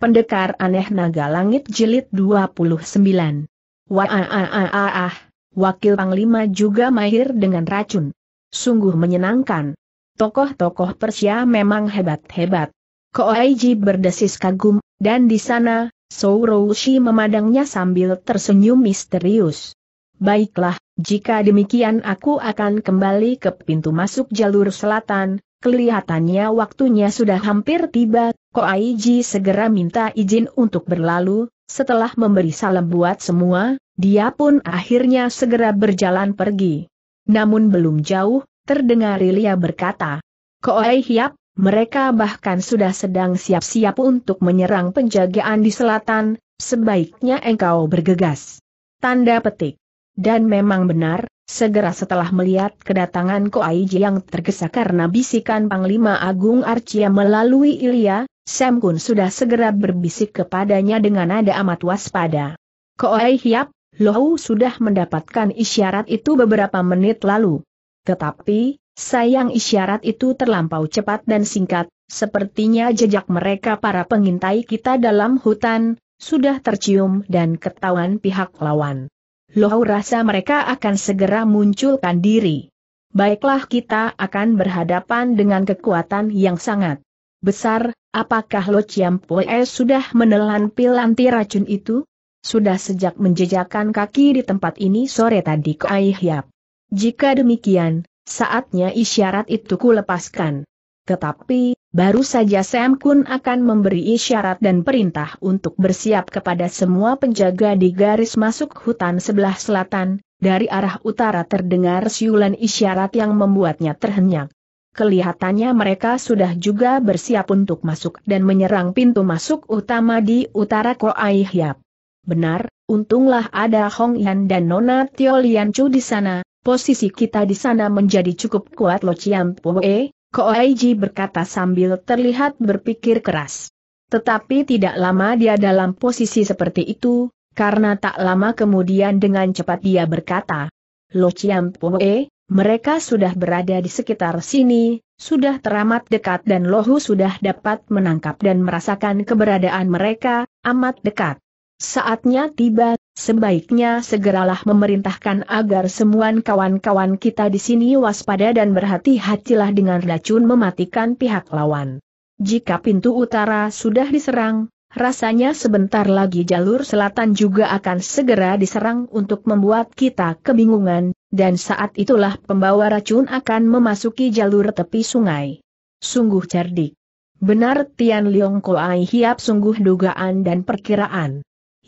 Pendekar Aneh Naga Langit Jilid 29. Wah, Wakil Panglima juga mahir dengan racun. Sungguh menyenangkan. Tokoh-tokoh Persia memang hebat-hebat. Koaiji berdesis kagum, dan di sana, Sourouchi memandangnya sambil tersenyum misterius. Baiklah, jika demikian aku akan kembali ke pintu masuk jalur selatan, Kelihatannya waktunya sudah hampir tiba, Ko Koaiji segera minta izin untuk berlalu, setelah memberi salam buat semua, dia pun akhirnya segera berjalan pergi. Namun belum jauh, terdengar Lilia berkata, Ko Aihiap, mereka bahkan sudah sedang siap-siap untuk menyerang penjagaan di selatan, sebaiknya engkau bergegas. Tanda petik. Dan memang benar, Segera setelah melihat kedatangan Ko Aiji yang tergesa karena bisikan Panglima Agung Arcia melalui Ilya, Sam Kun sudah segera berbisik kepadanya dengan nada amat waspada. Koai Hiap, Lohu sudah mendapatkan isyarat itu beberapa menit lalu. Tetapi, sayang isyarat itu terlampau cepat dan singkat, sepertinya jejak mereka para pengintai kita dalam hutan, sudah tercium dan ketahuan pihak lawan. Loh rasa mereka akan segera munculkan diri. Baiklah kita akan berhadapan dengan kekuatan yang sangat besar, apakah Lo Pue sudah menelan pil anti racun itu? Sudah sejak menjejakkan kaki di tempat ini sore tadi Koai Hiap. Jika demikian, saatnya isyarat itu kulepaskan. Tetapi, baru saja Sam Kun akan memberi isyarat dan perintah untuk bersiap kepada semua penjaga di garis masuk hutan sebelah selatan, dari arah utara terdengar siulan isyarat yang membuatnya terhenyak. Kelihatannya mereka sudah juga bersiap untuk masuk dan menyerang pintu masuk utama di utara Koai Hiap. Benar, untunglah ada Hong Yan dan Nona Tio Lian Chu di sana, posisi kita di sana menjadi cukup kuat Lo Chiam Pue, Koaiji berkata sambil terlihat berpikir keras. Tetapi tidak lama dia dalam posisi seperti itu, karena tak lama kemudian dengan cepat dia berkata, Lo Chiam Poe, mereka sudah berada di sekitar sini, sudah teramat dekat dan Lohu sudah dapat menangkap dan merasakan keberadaan mereka, amat dekat. Saatnya tiba, Sebaiknya segeralah memerintahkan agar semua kawan-kawan kita di sini waspada dan berhati-hatilah dengan racun mematikan pihak lawan. Jika pintu utara sudah diserang, rasanya sebentar lagi jalur selatan juga akan segera diserang untuk membuat kita kebingungan, dan saat itulah pembawa racun akan memasuki jalur tepi sungai. Sungguh cerdik. Benar Tian Liong Koai Hiap sungguh dugaan dan perkiraan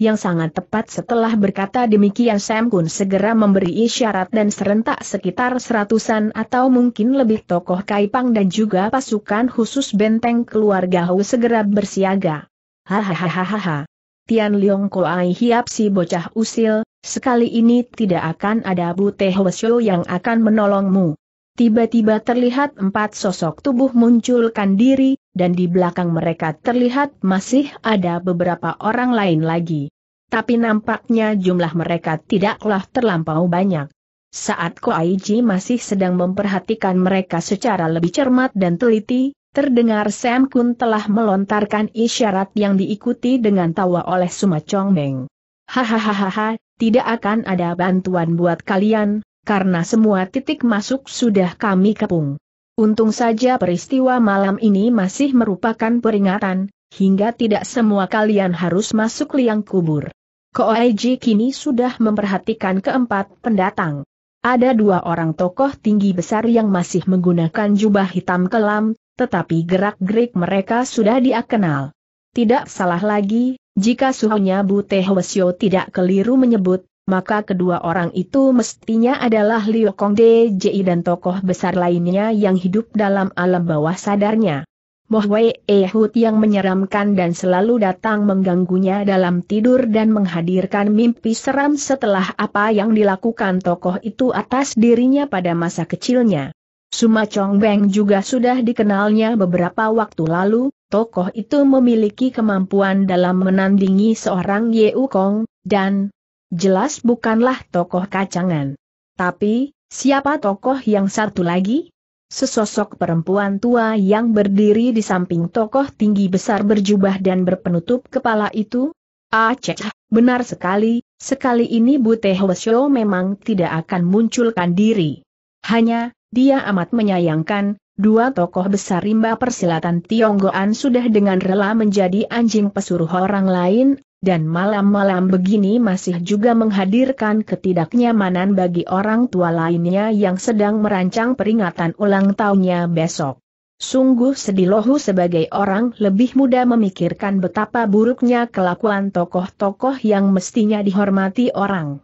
yang sangat tepat setelah berkata demikian Sam Kun segera memberi isyarat dan serentak sekitar seratusan atau mungkin lebih tokoh Kaipang dan juga pasukan khusus benteng keluarga Hu segera bersiaga. Hahaha. Tian Liong Koai hiap si bocah usil, sekali ini tidak akan ada bu Bute Hwasyo yang akan menolongmu. Tiba-tiba terlihat empat sosok tubuh munculkan diri, dan di belakang mereka terlihat masih ada beberapa orang lain lagi. Tapi nampaknya jumlah mereka tidaklah terlampau banyak. Saat Koaiji masih sedang memperhatikan mereka secara lebih cermat dan teliti, terdengar Sam Kun telah melontarkan isyarat yang diikuti dengan tawa oleh Suma Chong Meng. Hahaha, tidak akan ada bantuan buat kalian, karena semua titik masuk sudah kami kepung. Untung saja peristiwa malam ini masih merupakan peringatan, hingga tidak semua kalian harus masuk liang kubur. Koeji kini sudah memperhatikan keempat pendatang. Ada dua orang tokoh tinggi besar yang masih menggunakan jubah hitam kelam, tetapi gerak-gerik mereka sudah dia Tidak salah lagi, jika suhunya Bu Tehwasyo tidak keliru menyebut, maka kedua orang itu mestinya adalah Liu Kong DJI dan tokoh besar lainnya yang hidup dalam alam bawah sadarnya. Moh Wei Ehud yang menyeramkan dan selalu datang mengganggunya dalam tidur dan menghadirkan mimpi seram setelah apa yang dilakukan tokoh itu atas dirinya pada masa kecilnya. Suma Chong Beng juga sudah dikenalnya beberapa waktu lalu, tokoh itu memiliki kemampuan dalam menandingi seorang Yeu Kong, dan jelas bukanlah tokoh kacangan. Tapi, siapa tokoh yang satu lagi? Sesosok perempuan tua yang berdiri di samping tokoh tinggi besar berjubah dan berpenutup kepala itu? Aceh, ah, benar sekali, sekali ini Bute Hwasyo memang tidak akan munculkan diri. Hanya, dia amat menyayangkan, dua tokoh besar rimba persilatan Tionggoan sudah dengan rela menjadi anjing pesuruh orang lain dan malam-malam begini masih juga menghadirkan ketidaknyamanan bagi orang tua lainnya yang sedang merancang peringatan ulang tahunnya besok. Sungguh sedih Lohu sebagai orang lebih muda memikirkan betapa buruknya kelakuan tokoh-tokoh yang mestinya dihormati orang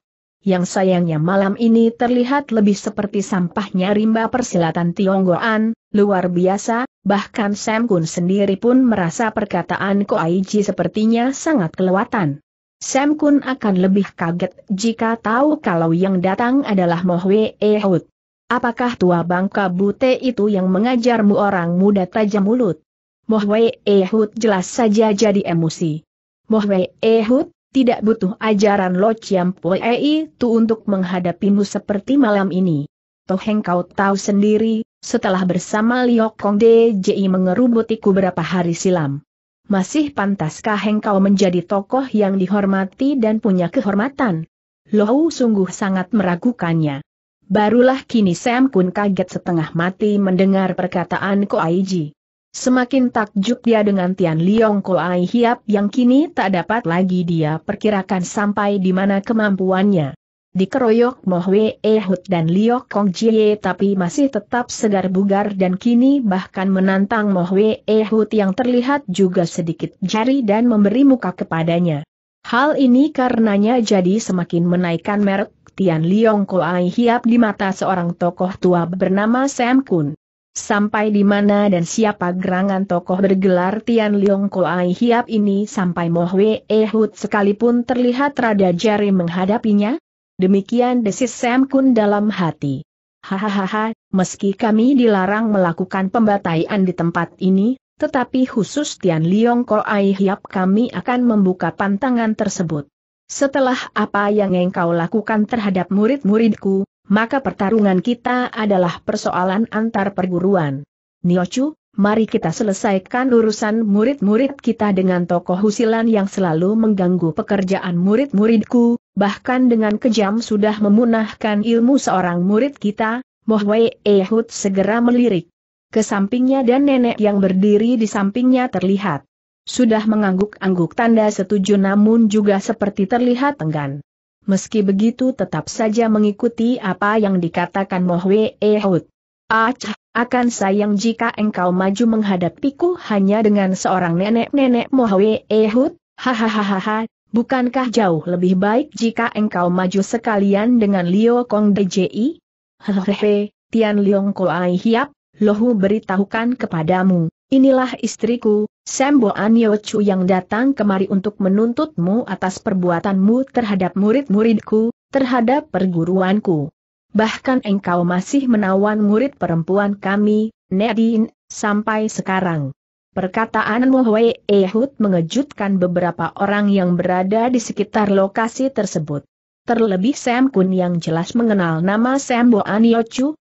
yang sayangnya malam ini terlihat lebih seperti sampahnya rimba persilatan Tionggoan, luar biasa, bahkan Sam Kun sendiri pun merasa perkataan Ko Aiji sepertinya sangat kelewatan. Sam Kun akan lebih kaget jika tahu kalau yang datang adalah Mohwe Ehud. Apakah tua bangka bute itu yang mengajarmu orang muda tajam mulut? Mohwe Ehud jelas saja jadi emosi. Mohwe Ehud, tidak butuh ajaran Lo Chiam Puei itu untuk menghadapimu seperti malam ini. Toh kau tahu sendiri, setelah bersama Liok Kong DJI mengerubutiku berapa hari silam. Masih pantaskah kau menjadi tokoh yang dihormati dan punya kehormatan? Lo sungguh sangat meragukannya. Barulah kini Sam Kun kaget setengah mati mendengar perkataan Ko Aiji. Semakin takjub dia dengan Tian Liong Ai Hiap yang kini tak dapat lagi dia perkirakan sampai di mana kemampuannya. Dikeroyok Mohwe Ehud dan Liok Kong Jie tapi masih tetap segar bugar dan kini bahkan menantang Mohwe Ehud yang terlihat juga sedikit jari dan memberi muka kepadanya. Hal ini karenanya jadi semakin menaikkan merek Tian Liong Ai Hiap di mata seorang tokoh tua bernama Sam Kun. Sampai di mana dan siapa gerangan tokoh bergelar Tian Liong Koai Hiap ini sampai Moh Wee sekalipun terlihat rada jari menghadapinya? Demikian desis Sam Kun dalam hati. Hahaha, meski kami dilarang melakukan pembataian di tempat ini, tetapi khusus Tian Liong Koai Hiap kami akan membuka pantangan tersebut. Setelah apa yang engkau lakukan terhadap murid-muridku, maka pertarungan kita adalah persoalan antar perguruan. Niochu, mari kita selesaikan urusan murid-murid kita dengan tokoh usilan yang selalu mengganggu pekerjaan murid-muridku, bahkan dengan kejam sudah memunahkan ilmu seorang murid kita, Mohwe Ehud segera melirik. Kesampingnya dan nenek yang berdiri di sampingnya terlihat. Sudah mengangguk-angguk tanda setuju namun juga seperti terlihat enggan meski begitu tetap saja mengikuti apa yang dikatakan Mohwe Ehud. Acah, akan sayang jika engkau maju menghadapiku hanya dengan seorang nenek-nenek Mohwe Ehud, hahaha, bukankah jauh lebih baik jika engkau maju sekalian dengan Liu Kong DJI? Hehehe, Tian Liong Koai Hiap, Lohu beritahukan kepadamu. Inilah istriku, Sembo Anyochu yang datang kemari untuk menuntutmu atas perbuatanmu terhadap murid-muridku, terhadap perguruanku. Bahkan engkau masih menawan murid perempuan kami, Nedin, sampai sekarang. Perkataan Mohwe Ehud mengejutkan beberapa orang yang berada di sekitar lokasi tersebut. Terlebih Sam Kun yang jelas mengenal nama Sam Boan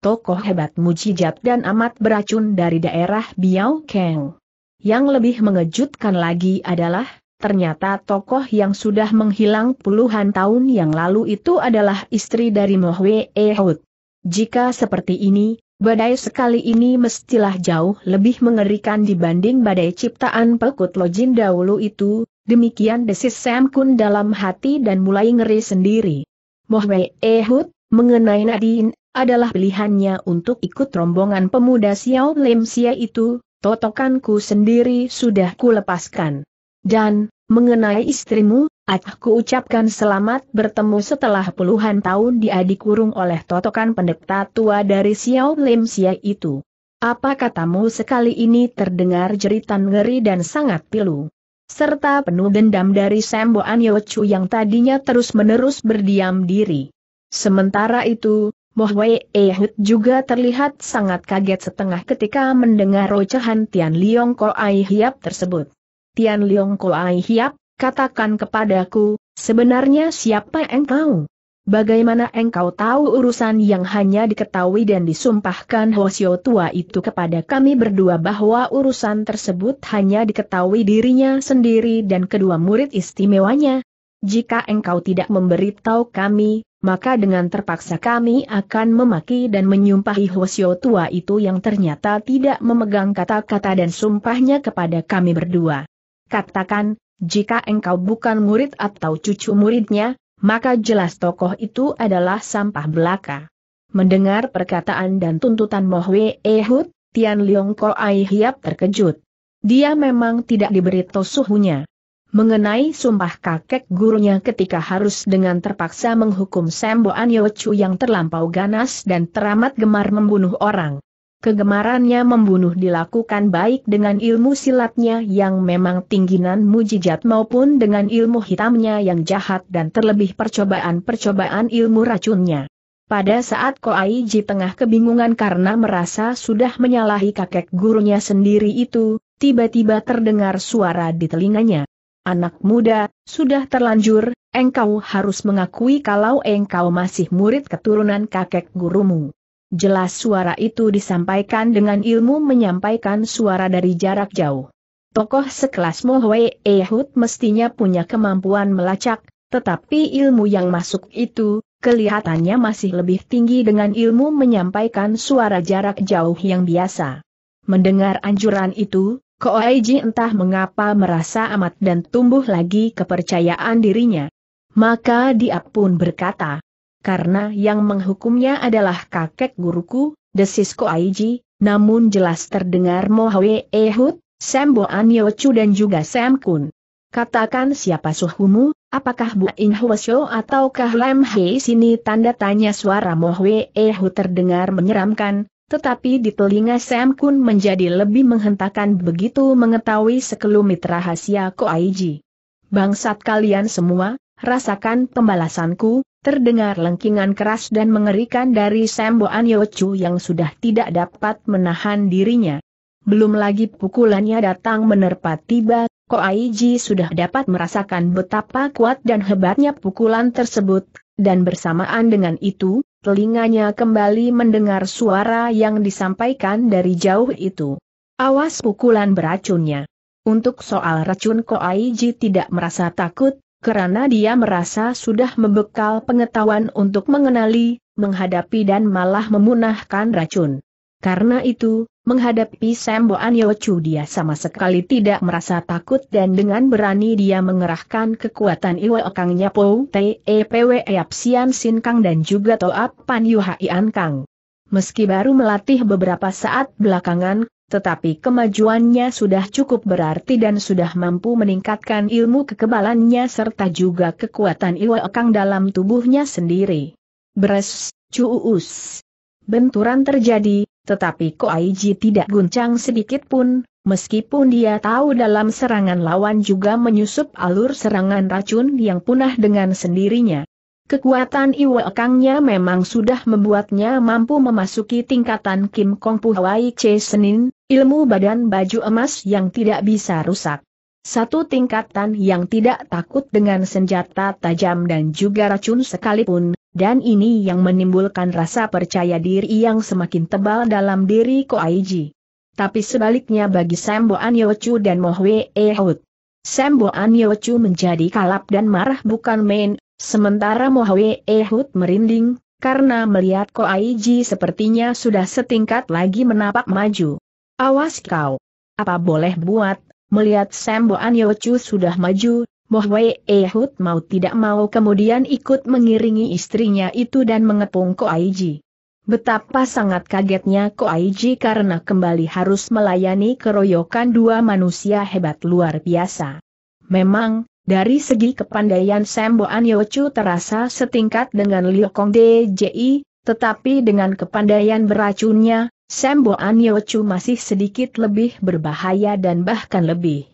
tokoh hebat mujijat dan amat beracun dari daerah Biao Keng. Yang lebih mengejutkan lagi adalah, ternyata tokoh yang sudah menghilang puluhan tahun yang lalu itu adalah istri dari Mohwe Ehud. Jika seperti ini, Badai sekali ini mestilah jauh lebih mengerikan dibanding badai ciptaan pekut lojin dahulu itu, demikian desis Sam Kun dalam hati dan mulai ngeri sendiri. Mohwe Ehud, mengenai Nadine, adalah pilihannya untuk ikut rombongan pemuda Xiao Lim Xia itu, totokanku sendiri sudah kulepaskan. Dan, mengenai istrimu, aku ucapkan selamat bertemu setelah puluhan tahun diadikurung oleh totokan pendekta tua dari Xiao Lim Xia itu. Apa katamu sekali ini terdengar jeritan ngeri dan sangat pilu serta penuh dendam dari Semboan Chu yang tadinya terus-menerus berdiam diri. Sementara itu, Mohwe Ehut juga terlihat sangat kaget setengah ketika mendengar rocehan Tian Liong Ai Hiap tersebut. Tian Liong Ai Hiap, katakan kepadaku, sebenarnya siapa engkau? Bagaimana engkau tahu urusan yang hanya diketahui dan disumpahkan Hosio tua itu kepada kami berdua bahwa urusan tersebut hanya diketahui dirinya sendiri dan kedua murid istimewanya? Jika engkau tidak memberitahu kami, maka dengan terpaksa kami akan memaki dan menyumpahi Hwasyo tua itu yang ternyata tidak memegang kata-kata dan sumpahnya kepada kami berdua. Katakan, jika engkau bukan murid atau cucu muridnya, maka jelas tokoh itu adalah sampah belaka. Mendengar perkataan dan tuntutan Mohwe Ehud, Tian Leong Ko Ai Hiap terkejut. Dia memang tidak diberi tosuhunya. Mengenai sumpah kakek gurunya ketika harus dengan terpaksa menghukum Sembo Anyocu yang terlampau ganas dan teramat gemar membunuh orang. Kegemarannya membunuh dilakukan baik dengan ilmu silatnya yang memang tingginan mujizat maupun dengan ilmu hitamnya yang jahat dan terlebih percobaan-percobaan ilmu racunnya. Pada saat Koaiji tengah kebingungan karena merasa sudah menyalahi kakek gurunya sendiri itu, tiba-tiba terdengar suara di telinganya. Anak muda, sudah terlanjur, engkau harus mengakui kalau engkau masih murid keturunan kakek gurumu. Jelas suara itu disampaikan dengan ilmu menyampaikan suara dari jarak jauh. Tokoh sekelas Mohwe Ehud mestinya punya kemampuan melacak, tetapi ilmu yang masuk itu, kelihatannya masih lebih tinggi dengan ilmu menyampaikan suara jarak jauh yang biasa. Mendengar anjuran itu, Koaiji entah mengapa merasa amat dan tumbuh lagi kepercayaan dirinya. Maka dia pun berkata, karena yang menghukumnya adalah kakek guruku, desis Koaiji, namun jelas terdengar Mohawe Ehud, Sembo Anyochu dan juga Sam Kun. Katakan siapa suhumu, apakah Bu In Hwasyo ataukah Lam Hei sini tanda tanya suara Mohwe Ehud terdengar menyeramkan, tetapi di telinga Sam Kun menjadi lebih menghentakkan begitu mengetahui sekelumit rahasia Koaiji. Bangsat kalian semua, rasakan pembalasanku, terdengar lengkingan keras dan mengerikan dari Sam Boan Yochu yang sudah tidak dapat menahan dirinya. Belum lagi pukulannya datang menerpa tiba, Koaiji sudah dapat merasakan betapa kuat dan hebatnya pukulan tersebut, dan bersamaan dengan itu, telinganya kembali mendengar suara yang disampaikan dari jauh itu. Awas pukulan beracunnya. Untuk soal racun Koaiji tidak merasa takut, karena dia merasa sudah membekal pengetahuan untuk mengenali, menghadapi dan malah memunahkan racun. Karena itu, menghadapi Sembo Yochu dia sama sekali tidak merasa takut dan dengan berani dia mengerahkan kekuatan Iwa Okangnya Pou Te Pwe Eap Sian Sin Kang dan juga Toap Pan Yuhaian Kang. Meski baru melatih beberapa saat belakangan, tetapi kemajuannya sudah cukup berarti dan sudah mampu meningkatkan ilmu kekebalannya serta juga kekuatan Iwa Okang dalam tubuhnya sendiri. Beres, cuus. Benturan terjadi, tetapi Ko Aiji tidak guncang sedikit pun, meskipun dia tahu dalam serangan lawan juga menyusup alur serangan racun yang punah dengan sendirinya. Kekuatan Iwakangnya memang sudah membuatnya mampu memasuki tingkatan Kim Kong Puhawai C. Senin, ilmu badan baju emas yang tidak bisa rusak. Satu tingkatan yang tidak takut dengan senjata tajam dan juga racun sekalipun dan ini yang menimbulkan rasa percaya diri yang semakin tebal dalam diri Ko Aiji. Tapi sebaliknya bagi Sembo Anyochu dan Mohwe Ehud. Sembo Anyochu menjadi kalap dan marah bukan main, sementara Mohwe Ehud merinding, karena melihat Ko Aiji sepertinya sudah setingkat lagi menapak maju. Awas kau! Apa boleh buat, melihat Sembo Anyochu sudah maju, Mohwe Ehud mau tidak mau kemudian ikut mengiringi istrinya itu dan mengepung Ko Aiji. Betapa sangat kagetnya Ko Aiji karena kembali harus melayani keroyokan dua manusia hebat luar biasa. Memang, dari segi kepandaian Sembo Anyochu terasa setingkat dengan Liu Kong DJI, tetapi dengan kepandaian beracunnya, Sembo Anyochu masih sedikit lebih berbahaya dan bahkan lebih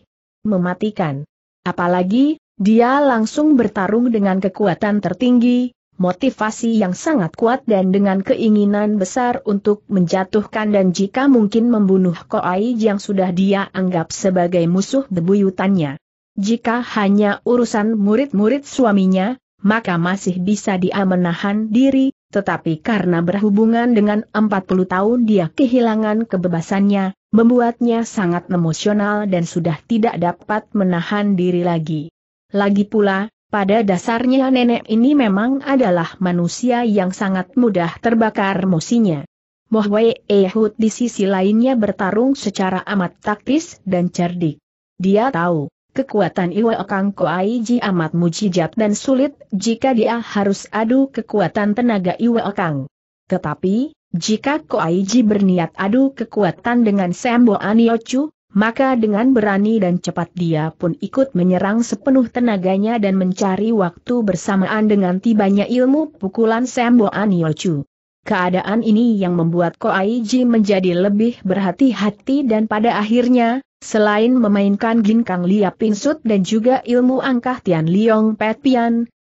mematikan. Apalagi, dia langsung bertarung dengan kekuatan tertinggi, motivasi yang sangat kuat dan dengan keinginan besar untuk menjatuhkan dan jika mungkin membunuh Koai yang sudah dia anggap sebagai musuh bebuyutannya. Jika hanya urusan murid-murid suaminya, maka masih bisa dia menahan diri, tetapi karena berhubungan dengan 40 tahun dia kehilangan kebebasannya, membuatnya sangat emosional dan sudah tidak dapat menahan diri lagi. Lagi pula, pada dasarnya nenek ini memang adalah manusia yang sangat mudah terbakar emosinya. Wei Ehud di sisi lainnya bertarung secara amat taktis dan cerdik. Dia tahu, kekuatan Iwa Kang Koaiji amat mujijat dan sulit jika dia harus adu kekuatan tenaga Iwa Kang. Tetapi, jika Koaiji berniat adu kekuatan dengan Sembo Aniochu, maka dengan berani dan cepat dia pun ikut menyerang sepenuh tenaganya dan mencari waktu bersamaan dengan tibanya ilmu pukulan Sembo Aniochu. Keadaan ini yang membuat Koaiji menjadi lebih berhati-hati dan pada akhirnya, selain memainkan Ginkang Lia Pinsut dan juga ilmu angkah Tian Liong Pet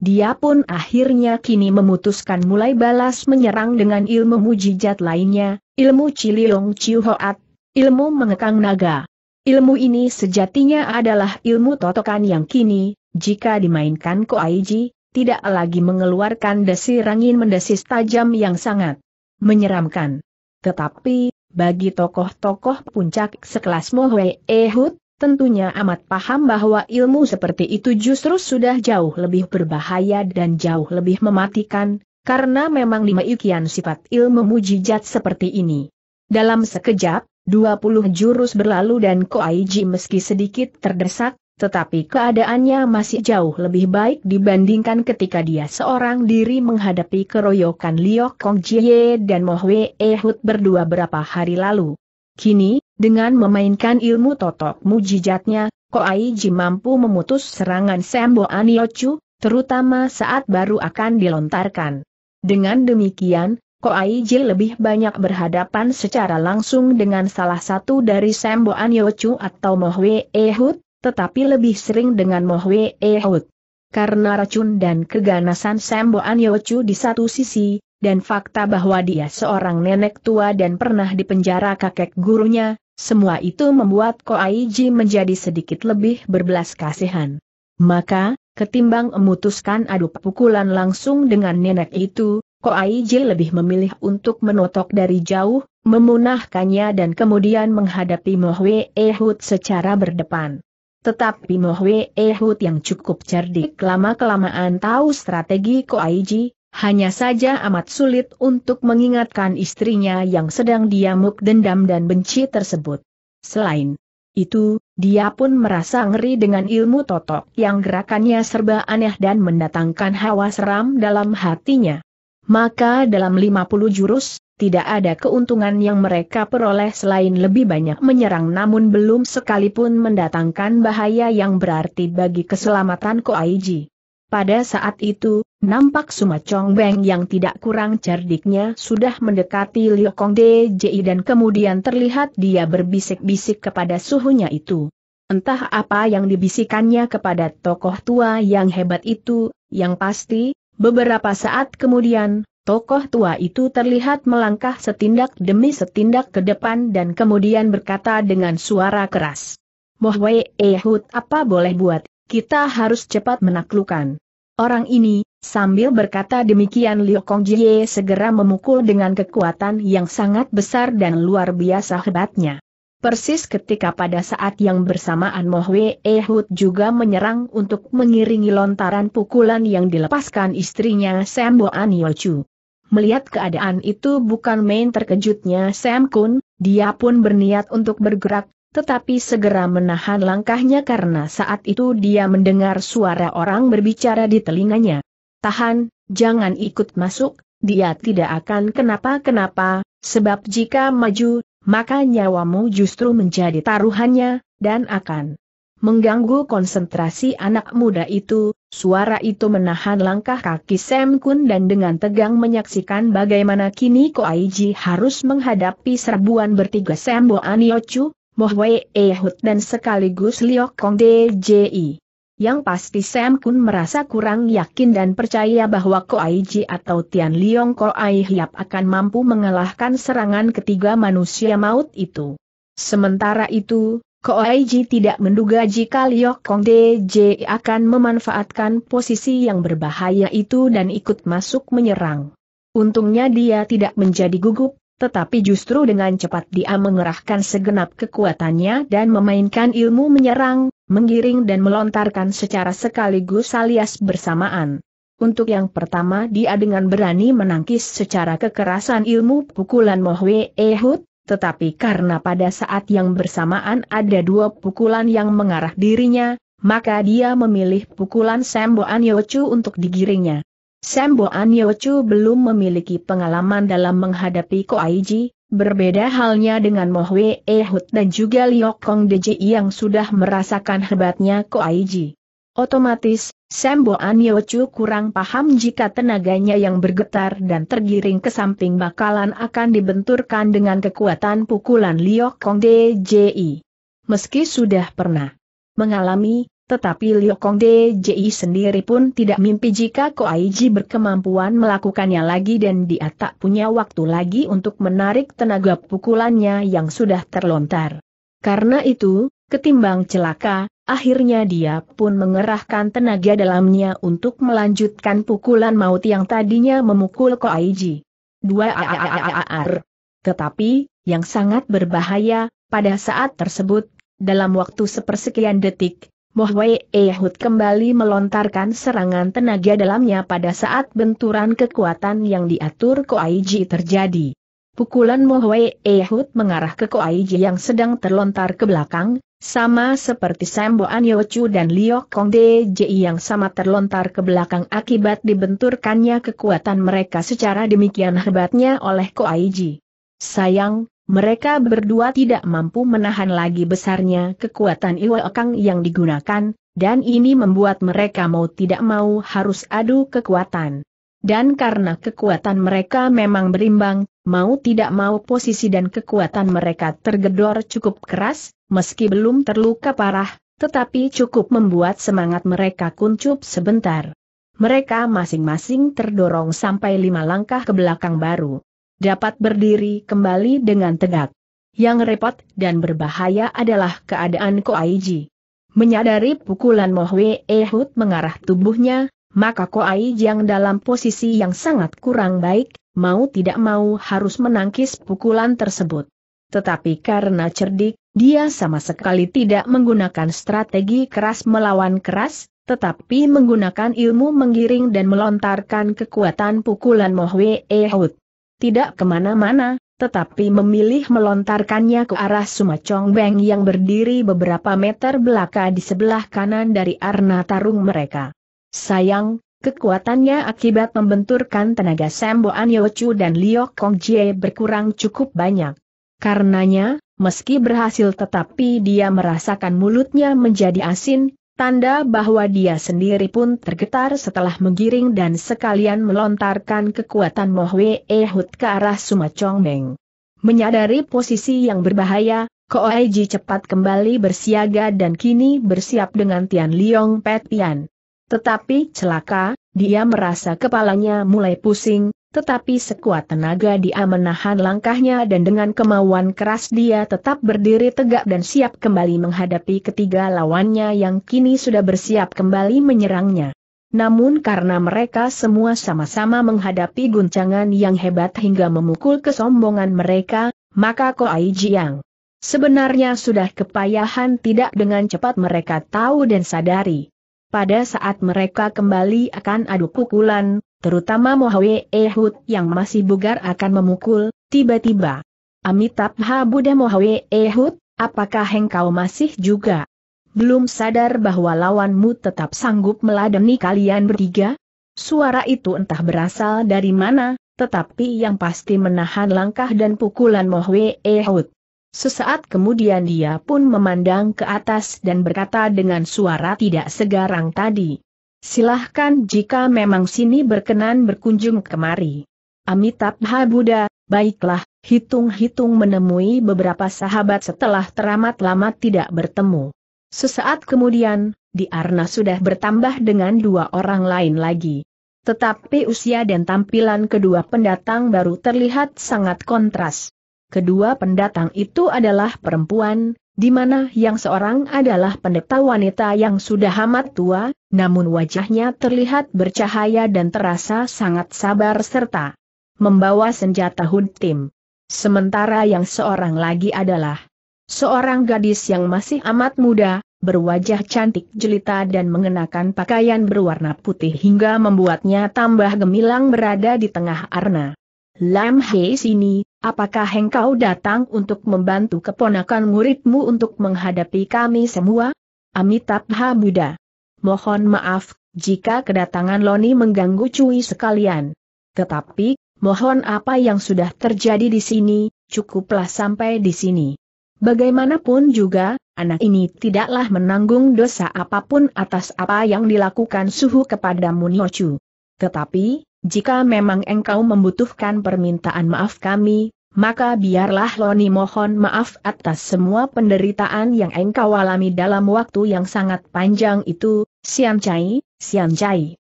dia pun akhirnya kini memutuskan mulai balas menyerang dengan ilmu mujijat lainnya, ilmu Cililong Ciu Hoat, ilmu mengekang naga. Ilmu ini sejatinya adalah ilmu totokan yang kini, jika dimainkan Aiji, tidak lagi mengeluarkan desir angin mendesis tajam yang sangat menyeramkan. Tetapi, bagi tokoh-tokoh puncak sekelas Mohe Ehud, tentunya amat paham bahwa ilmu seperti itu justru sudah jauh lebih berbahaya dan jauh lebih mematikan, karena memang lima ikian sifat ilmu mujijat seperti ini. Dalam sekejap, 20 jurus berlalu dan Koaiji meski sedikit terdesak, tetapi keadaannya masih jauh lebih baik dibandingkan ketika dia seorang diri menghadapi keroyokan Liok Kong Jie dan Mohwe Ehud berdua berapa hari lalu. Kini, dengan memainkan ilmu totok mujijatnya, Koaiji mampu memutus serangan Sembo Aniochu, terutama saat baru akan dilontarkan. Dengan demikian, Ko Koaiji lebih banyak berhadapan secara langsung dengan salah satu dari Sembo Aniochu atau Mohwe Ehud, tetapi lebih sering dengan Mohwe Ehud. Karena racun dan keganasan Sembo Aniochu di satu sisi, dan fakta bahwa dia seorang nenek tua dan pernah dipenjara kakek gurunya, semua itu membuat Ko Koaiji menjadi sedikit lebih berbelas kasihan. Maka, ketimbang memutuskan adu pukulan langsung dengan nenek itu, Ko Koaiji lebih memilih untuk menotok dari jauh, memunahkannya dan kemudian menghadapi Mohwe Ehud secara berdepan. Tetapi Mohwe Ehud yang cukup cerdik lama-kelamaan tahu strategi Ko Koaiji, hanya saja amat sulit untuk mengingatkan istrinya yang sedang diamuk dendam dan benci tersebut. Selain itu, dia pun merasa ngeri dengan ilmu totok yang gerakannya serba aneh dan mendatangkan hawa seram dalam hatinya. Maka dalam 50 jurus, tidak ada keuntungan yang mereka peroleh selain lebih banyak menyerang namun belum sekalipun mendatangkan bahaya yang berarti bagi keselamatan Koaiji. Pada saat itu, Nampak Suma Chong Beng yang tidak kurang cerdiknya sudah mendekati Liu Kong Deji dan kemudian terlihat dia berbisik-bisik kepada suhunya itu. Entah apa yang dibisikannya kepada tokoh tua yang hebat itu, yang pasti, beberapa saat kemudian, tokoh tua itu terlihat melangkah setindak demi setindak ke depan dan kemudian berkata dengan suara keras. Mohwe Ehud apa boleh buat, kita harus cepat menaklukkan. Orang ini, sambil berkata demikian Liu Kongjie segera memukul dengan kekuatan yang sangat besar dan luar biasa hebatnya. Persis ketika pada saat yang bersamaan Mohwe Ehud juga menyerang untuk mengiringi lontaran pukulan yang dilepaskan istrinya Sambo Aniochu. Melihat keadaan itu bukan main terkejutnya Sam Kun, dia pun berniat untuk bergerak, tetapi segera menahan langkahnya karena saat itu dia mendengar suara orang berbicara di telinganya. Tahan, jangan ikut masuk, dia tidak akan kenapa-kenapa, sebab jika maju, maka nyawamu justru menjadi taruhannya, dan akan mengganggu konsentrasi anak muda itu, suara itu menahan langkah kaki Sam Kun dan dengan tegang menyaksikan bagaimana kini Ko Aiji harus menghadapi serbuan bertiga Sam Bo Aniochu, Moh Wei, Ehud dan sekaligus Liok Kong DJI. Yang pasti Sam Kun merasa kurang yakin dan percaya bahwa Ko Ai Ji atau Tian Liong Ai Hiap akan mampu mengalahkan serangan ketiga manusia maut itu. Sementara itu, Ko Ai Ji tidak menduga jika Liok Kong DJI akan memanfaatkan posisi yang berbahaya itu dan ikut masuk menyerang. Untungnya dia tidak menjadi gugup, tetapi justru dengan cepat dia mengerahkan segenap kekuatannya dan memainkan ilmu menyerang, menggiring dan melontarkan secara sekaligus alias bersamaan. Untuk yang pertama dia dengan berani menangkis secara kekerasan ilmu pukulan Mohwe Ehud, tetapi karena pada saat yang bersamaan ada dua pukulan yang mengarah dirinya, maka dia memilih pukulan Sembo Anyocu untuk digiringnya. Sambo Anyochu belum memiliki pengalaman dalam menghadapi Ko Aiji, berbeda halnya dengan Mohwe Ehud dan juga Liok Kong Deji yang sudah merasakan hebatnya Ko Aiji. Otomatis, Sambo Anyochu kurang paham jika tenaganya yang bergetar dan tergiring ke samping bakalan akan dibenturkan dengan kekuatan pukulan Liok Kong DJI. Meski sudah pernah mengalami tetapi Liu Kong DJI sendiri pun tidak mimpi jika Koaiji berkemampuan melakukannya lagi dan dia tak punya waktu lagi untuk menarik tenaga pukulannya yang sudah terlontar. Karena itu, ketimbang celaka, akhirnya dia pun mengerahkan tenaga dalamnya untuk melanjutkan pukulan maut yang tadinya memukul Koaiji. Dua AAAAR. Tetapi, yang sangat berbahaya, pada saat tersebut, dalam waktu sepersekian detik, Wei Ehud kembali melontarkan serangan tenaga dalamnya pada saat benturan kekuatan yang diatur Koaiji terjadi. Pukulan Wei Ehud mengarah ke Koaiji yang sedang terlontar ke belakang, sama seperti An Yochu dan Liok Kong Ji yang sama terlontar ke belakang akibat dibenturkannya kekuatan mereka secara demikian hebatnya oleh Koaiji. Sayang, mereka berdua tidak mampu menahan lagi besarnya kekuatan Iwa yang digunakan, dan ini membuat mereka mau tidak mau harus adu kekuatan. Dan karena kekuatan mereka memang berimbang, mau tidak mau posisi dan kekuatan mereka tergedor cukup keras, meski belum terluka parah, tetapi cukup membuat semangat mereka kuncup sebentar. Mereka masing-masing terdorong sampai lima langkah ke belakang baru dapat berdiri kembali dengan tegak. Yang repot dan berbahaya adalah keadaan Ko Aiji. Menyadari pukulan Mohwe Ehud mengarah tubuhnya, maka Ko Aiji yang dalam posisi yang sangat kurang baik, mau tidak mau harus menangkis pukulan tersebut. Tetapi karena cerdik, dia sama sekali tidak menggunakan strategi keras melawan keras, tetapi menggunakan ilmu menggiring dan melontarkan kekuatan pukulan Mohwe Ehud tidak kemana-mana, tetapi memilih melontarkannya ke arah Sumacong Beng yang berdiri beberapa meter belaka di sebelah kanan dari arna tarung mereka. Sayang, kekuatannya akibat membenturkan tenaga Yeo Yochu dan Liok Kong Jie berkurang cukup banyak. Karenanya, meski berhasil tetapi dia merasakan mulutnya menjadi asin, tanda bahwa dia sendiri pun tergetar setelah menggiring dan sekalian melontarkan kekuatan Mohwe Ehud ke arah Chong Meng. Menyadari posisi yang berbahaya, Koaiji cepat kembali bersiaga dan kini bersiap dengan Tian Liong Petian. Tetapi celaka, dia merasa kepalanya mulai pusing, tetapi sekuat tenaga dia menahan langkahnya dan dengan kemauan keras dia tetap berdiri tegak dan siap kembali menghadapi ketiga lawannya yang kini sudah bersiap kembali menyerangnya. Namun karena mereka semua sama-sama menghadapi guncangan yang hebat hingga memukul kesombongan mereka, maka Ko Jiang sebenarnya sudah kepayahan tidak dengan cepat mereka tahu dan sadari. Pada saat mereka kembali akan adu pukulan, terutama Mohawe Ehud yang masih bugar akan memukul, tiba-tiba. Amitabha Buddha Mohawe Ehud, apakah engkau masih juga belum sadar bahwa lawanmu tetap sanggup meladeni kalian bertiga? Suara itu entah berasal dari mana, tetapi yang pasti menahan langkah dan pukulan Mohwe Ehud. Sesaat kemudian dia pun memandang ke atas dan berkata dengan suara tidak segarang tadi, Silahkan jika memang sini berkenan berkunjung kemari. Amitabha Buddha, baiklah, hitung-hitung menemui beberapa sahabat setelah teramat lama tidak bertemu. Sesaat kemudian, Diarna sudah bertambah dengan dua orang lain lagi. Tetapi usia dan tampilan kedua pendatang baru terlihat sangat kontras. Kedua pendatang itu adalah perempuan, di mana yang seorang adalah pendeta wanita yang sudah amat tua, namun wajahnya terlihat bercahaya dan terasa sangat sabar serta membawa senjata huntim. Sementara yang seorang lagi adalah seorang gadis yang masih amat muda, berwajah cantik jelita dan mengenakan pakaian berwarna putih hingga membuatnya tambah gemilang berada di tengah arna. Lam Hei sini, Apakah engkau datang untuk membantu keponakan muridmu untuk menghadapi kami semua? Amitabha Buddha. Mohon maaf, jika kedatangan Loni mengganggu Cui sekalian. Tetapi, mohon apa yang sudah terjadi di sini, cukuplah sampai di sini. Bagaimanapun juga, anak ini tidaklah menanggung dosa apapun atas apa yang dilakukan suhu kepada Muniochu. Tetapi, jika memang engkau membutuhkan permintaan maaf kami, maka biarlah Loni mohon maaf atas semua penderitaan yang engkau alami dalam waktu yang sangat panjang itu, Sian Chai, Sian Chai.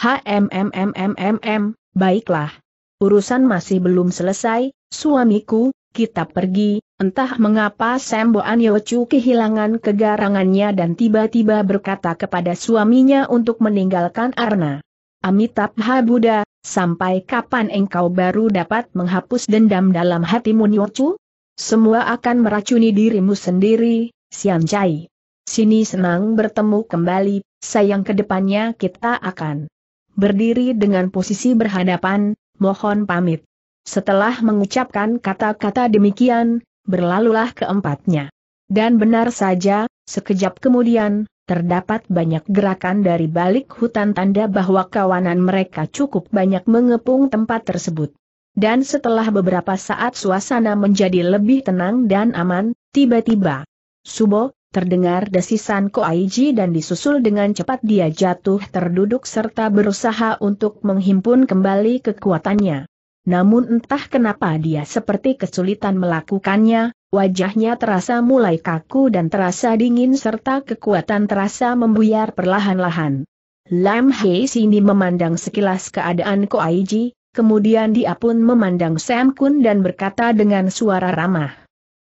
HMMMMMM, baiklah. Urusan masih belum selesai, suamiku, kita pergi, entah mengapa Sembo Anyocu kehilangan kegarangannya dan tiba-tiba berkata kepada suaminya untuk meninggalkan Arna. Amitabha Buddha, Sampai kapan engkau baru dapat menghapus dendam dalam hatimu Nyocu? Semua akan meracuni dirimu sendiri, Sian Chai. Sini senang bertemu kembali, sayang kedepannya kita akan berdiri dengan posisi berhadapan, mohon pamit. Setelah mengucapkan kata-kata demikian, berlalulah keempatnya. Dan benar saja, sekejap kemudian, Terdapat banyak gerakan dari balik hutan tanda bahwa kawanan mereka cukup banyak mengepung tempat tersebut. Dan setelah beberapa saat suasana menjadi lebih tenang dan aman, tiba-tiba Subo, terdengar desisan Koaiji dan disusul dengan cepat dia jatuh terduduk serta berusaha untuk menghimpun kembali kekuatannya. Namun entah kenapa dia seperti kesulitan melakukannya, Wajahnya terasa mulai kaku dan terasa dingin serta kekuatan terasa membuyar perlahan-lahan. Lam Hei Sini memandang sekilas keadaan Ko Aiji, kemudian dia pun memandang Sam Kun dan berkata dengan suara ramah.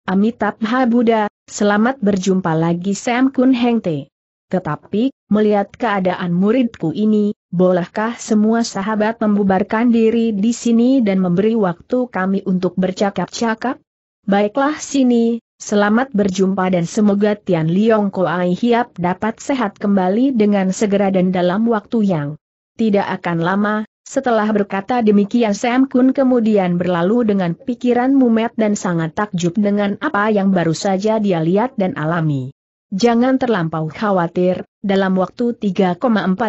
Amitabha Buddha, selamat berjumpa lagi Sam Kun Heng Te. Tetapi, melihat keadaan muridku ini, bolehkah semua sahabat membubarkan diri di sini dan memberi waktu kami untuk bercakap-cakap? Baiklah sini, selamat berjumpa dan semoga Tian Liong Ai Hiap dapat sehat kembali dengan segera dan dalam waktu yang tidak akan lama. Setelah berkata demikian Sam Kun kemudian berlalu dengan pikiran mumet dan sangat takjub dengan apa yang baru saja dia lihat dan alami. Jangan terlampau khawatir, dalam waktu 3,4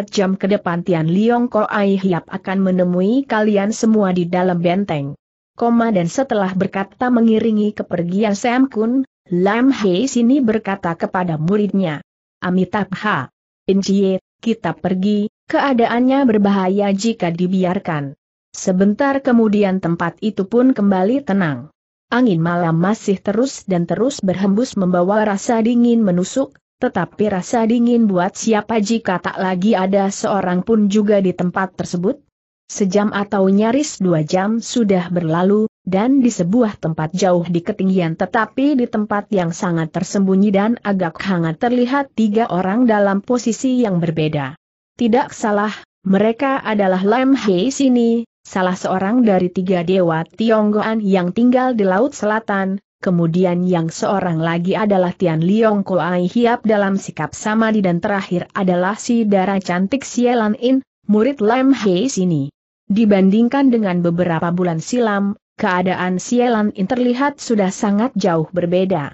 jam ke depan Tian Liong Ai Hiap akan menemui kalian semua di dalam benteng koma dan setelah berkata mengiringi kepergian Sam Kun, Lam Hei sini berkata kepada muridnya, Amitabha, Incie, kita pergi, keadaannya berbahaya jika dibiarkan. Sebentar kemudian tempat itu pun kembali tenang. Angin malam masih terus dan terus berhembus membawa rasa dingin menusuk, tetapi rasa dingin buat siapa jika tak lagi ada seorang pun juga di tempat tersebut? Sejam atau nyaris dua jam sudah berlalu, dan di sebuah tempat jauh di ketinggian tetapi di tempat yang sangat tersembunyi dan agak hangat terlihat tiga orang dalam posisi yang berbeda. Tidak salah, mereka adalah Lam Hei Sini, salah seorang dari tiga dewa Tionggoan yang tinggal di Laut Selatan, kemudian yang seorang lagi adalah Tian Liong Koai Hiap dalam sikap samadi dan terakhir adalah si darah cantik Sielan In, murid Lam Hei Sini. Dibandingkan dengan beberapa bulan silam, keadaan Sielan In terlihat sudah sangat jauh berbeda.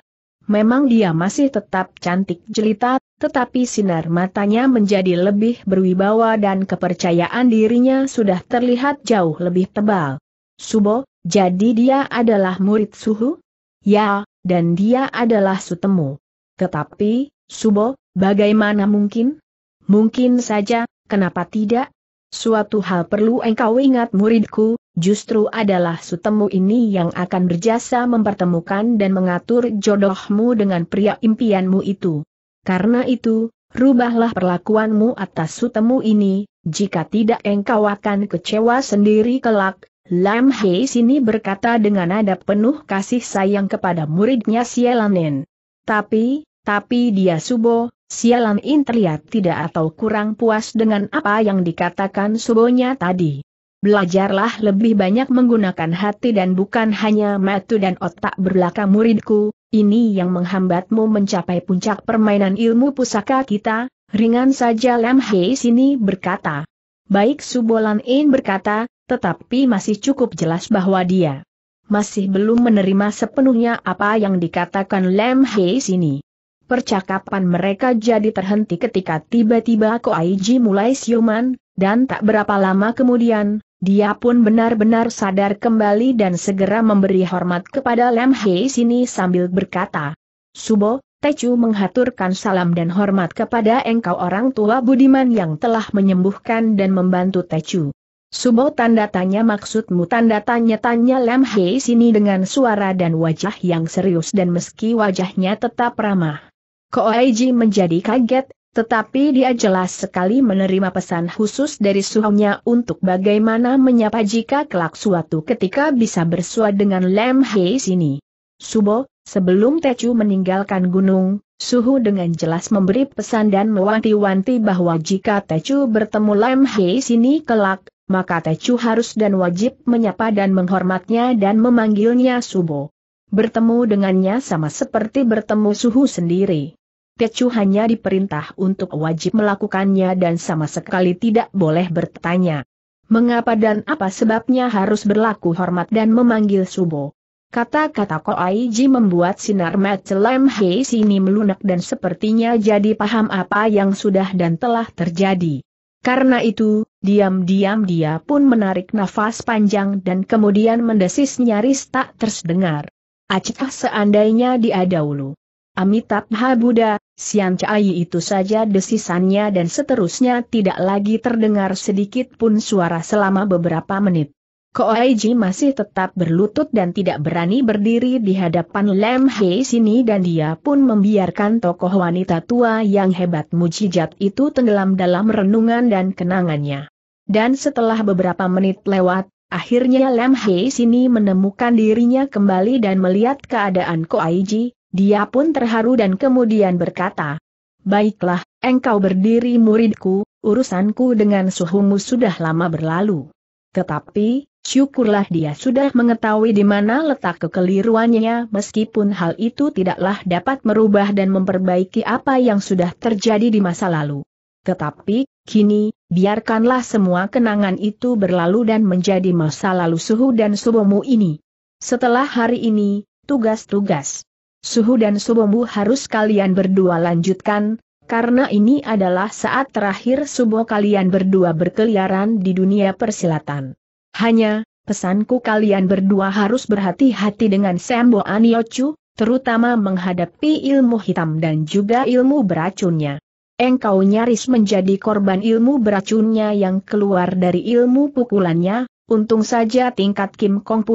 Memang dia masih tetap cantik jelita, tetapi sinar matanya menjadi lebih berwibawa dan kepercayaan dirinya sudah terlihat jauh lebih tebal. Subo, jadi dia adalah murid Suhu? Ya, dan dia adalah Sutemu. Tetapi, Subo, bagaimana mungkin? Mungkin saja, kenapa tidak? Suatu hal perlu engkau ingat muridku, justru adalah sutemu ini yang akan berjasa mempertemukan dan mengatur jodohmu dengan pria impianmu itu. Karena itu, rubahlah perlakuanmu atas sutemu ini, jika tidak engkau akan kecewa sendiri kelak, Lam Hei sini berkata dengan nada penuh kasih sayang kepada muridnya Sielanen. Tapi, tapi dia subo, Sialam In terlihat tidak atau kurang puas dengan apa yang dikatakan subonya tadi. Belajarlah lebih banyak menggunakan hati dan bukan hanya matu dan otak berlaka muridku, ini yang menghambatmu mencapai puncak permainan ilmu pusaka kita, ringan saja Lam Hei sini berkata. Baik Subolan In berkata, tetapi masih cukup jelas bahwa dia masih belum menerima sepenuhnya apa yang dikatakan Lam Hei sini. Percakapan mereka jadi terhenti ketika tiba-tiba Koaiji mulai siuman, dan tak berapa lama kemudian, dia pun benar-benar sadar kembali dan segera memberi hormat kepada Lam Hei sini sambil berkata, Subo, Teju menghaturkan salam dan hormat kepada engkau orang tua budiman yang telah menyembuhkan dan membantu Teju. Subo tanda tanya maksudmu tanda tanya tanya Lam Hei sini dengan suara dan wajah yang serius dan meski wajahnya tetap ramah. Koaiji menjadi kaget, tetapi dia jelas sekali menerima pesan khusus dari suhunya untuk bagaimana menyapa jika kelak suatu ketika bisa bersua dengan Lem Hei sini. Subo, sebelum Tecu meninggalkan gunung, Suhu dengan jelas memberi pesan dan mewanti-wanti bahwa jika Tecu bertemu Lem Hei sini kelak, maka Tecu harus dan wajib menyapa dan menghormatnya dan memanggilnya Subo. Bertemu dengannya sama seperti bertemu Suhu sendiri. Kecu hanya diperintah untuk wajib melakukannya dan sama sekali tidak boleh bertanya. Mengapa dan apa sebabnya harus berlaku hormat dan memanggil Subo? Kata-kata Ko Aiji membuat sinar Lam Hei sini melunak dan sepertinya jadi paham apa yang sudah dan telah terjadi. Karena itu, diam-diam dia pun menarik nafas panjang dan kemudian mendesis nyaris tak tersedengar. Acah seandainya dia dahulu Amitabha Buddha, Sian Cai itu saja desisannya dan seterusnya tidak lagi terdengar sedikit pun suara selama beberapa menit. Koaiji masih tetap berlutut dan tidak berani berdiri di hadapan Lem Hei sini dan dia pun membiarkan tokoh wanita tua yang hebat mujijat itu tenggelam dalam renungan dan kenangannya. Dan setelah beberapa menit lewat, akhirnya Lem Hei sini menemukan dirinya kembali dan melihat keadaan Koaiji, dia pun terharu dan kemudian berkata, Baiklah, engkau berdiri muridku, urusanku dengan suhumu sudah lama berlalu. Tetapi, syukurlah dia sudah mengetahui di mana letak kekeliruannya meskipun hal itu tidaklah dapat merubah dan memperbaiki apa yang sudah terjadi di masa lalu. Tetapi, kini, biarkanlah semua kenangan itu berlalu dan menjadi masa lalu suhu dan subuhmu ini. Setelah hari ini, tugas-tugas Suhu dan Subombu harus kalian berdua lanjutkan, karena ini adalah saat terakhir Subo kalian berdua berkeliaran di dunia persilatan. Hanya, pesanku kalian berdua harus berhati-hati dengan Sembo Aniochu, terutama menghadapi ilmu hitam dan juga ilmu beracunnya. Engkau nyaris menjadi korban ilmu beracunnya yang keluar dari ilmu pukulannya, Untung saja tingkat Kim Kong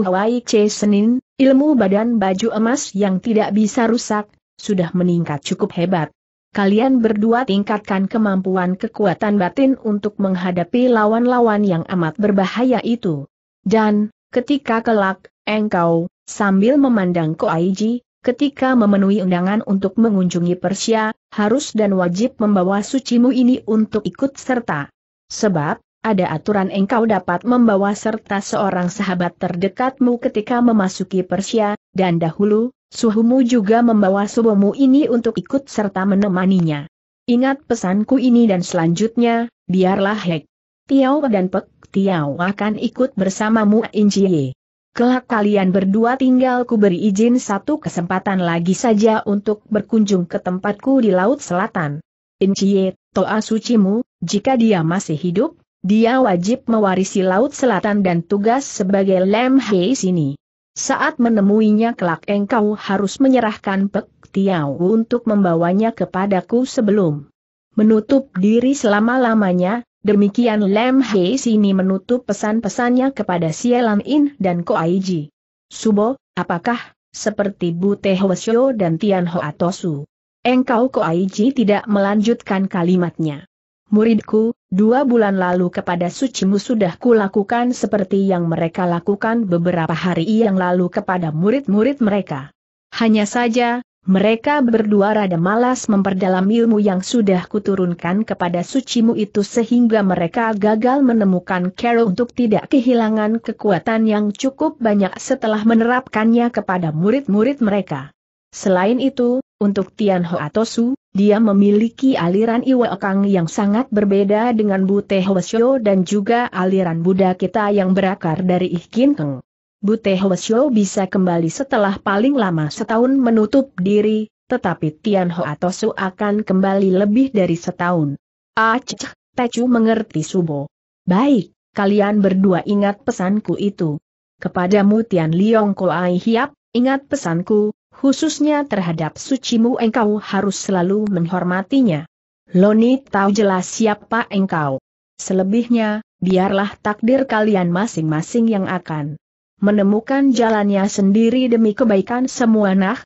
C. Senin, ilmu badan baju emas yang tidak bisa rusak, sudah meningkat cukup hebat. Kalian berdua tingkatkan kemampuan kekuatan batin untuk menghadapi lawan-lawan yang amat berbahaya itu. Dan, ketika kelak, engkau, sambil memandang Ko Aiji, ketika memenuhi undangan untuk mengunjungi Persia, harus dan wajib membawa sucimu ini untuk ikut serta. Sebab, ada aturan engkau dapat membawa serta seorang sahabat terdekatmu ketika memasuki Persia, dan dahulu, suhumu juga membawa subomu ini untuk ikut serta menemaninya. Ingat pesanku ini dan selanjutnya, biarlah Hek Tiau dan Pek tiau akan ikut bersamamu Injie. Kelak kalian berdua tinggal ku beri izin satu kesempatan lagi saja untuk berkunjung ke tempatku di Laut Selatan. Injie, toa sucimu, jika dia masih hidup, dia wajib mewarisi Laut Selatan dan tugas sebagai Lem Hei sini. Saat menemuinya kelak engkau harus menyerahkan Pek Tiau untuk membawanya kepadaku sebelum menutup diri selama-lamanya, demikian Lem Hei sini menutup pesan-pesannya kepada Sielan In dan Ko Aiji. Subo, apakah, seperti Bute Hwasyo dan Tian Ho Atosu? Engkau Ko Aiji tidak melanjutkan kalimatnya. Muridku, dua bulan lalu kepada sucimu sudah kulakukan seperti yang mereka lakukan beberapa hari yang lalu kepada murid-murid mereka. Hanya saja, mereka berdua rada malas memperdalam ilmu yang sudah kuturunkan kepada sucimu itu sehingga mereka gagal menemukan Carol untuk tidak kehilangan kekuatan yang cukup banyak setelah menerapkannya kepada murid-murid mereka. Selain itu, untuk Ho Atosu, dia memiliki aliran Iwa yang sangat berbeda dengan Bute Hwasyo dan juga aliran Buddha kita yang berakar dari Ihkin Keng. Bute Hwasyo bisa kembali setelah paling lama setahun menutup diri, tetapi Ho Atosu akan kembali lebih dari setahun. Acheh, ah, Tecu mengerti Subo. Baik, kalian berdua ingat pesanku itu. Kepadamu Tian Liong Koai Hiap, ingat pesanku, khususnya terhadap sucimu engkau harus selalu menghormatinya. Loni tahu jelas siapa engkau. Selebihnya, biarlah takdir kalian masing-masing yang akan menemukan jalannya sendiri demi kebaikan semua nah.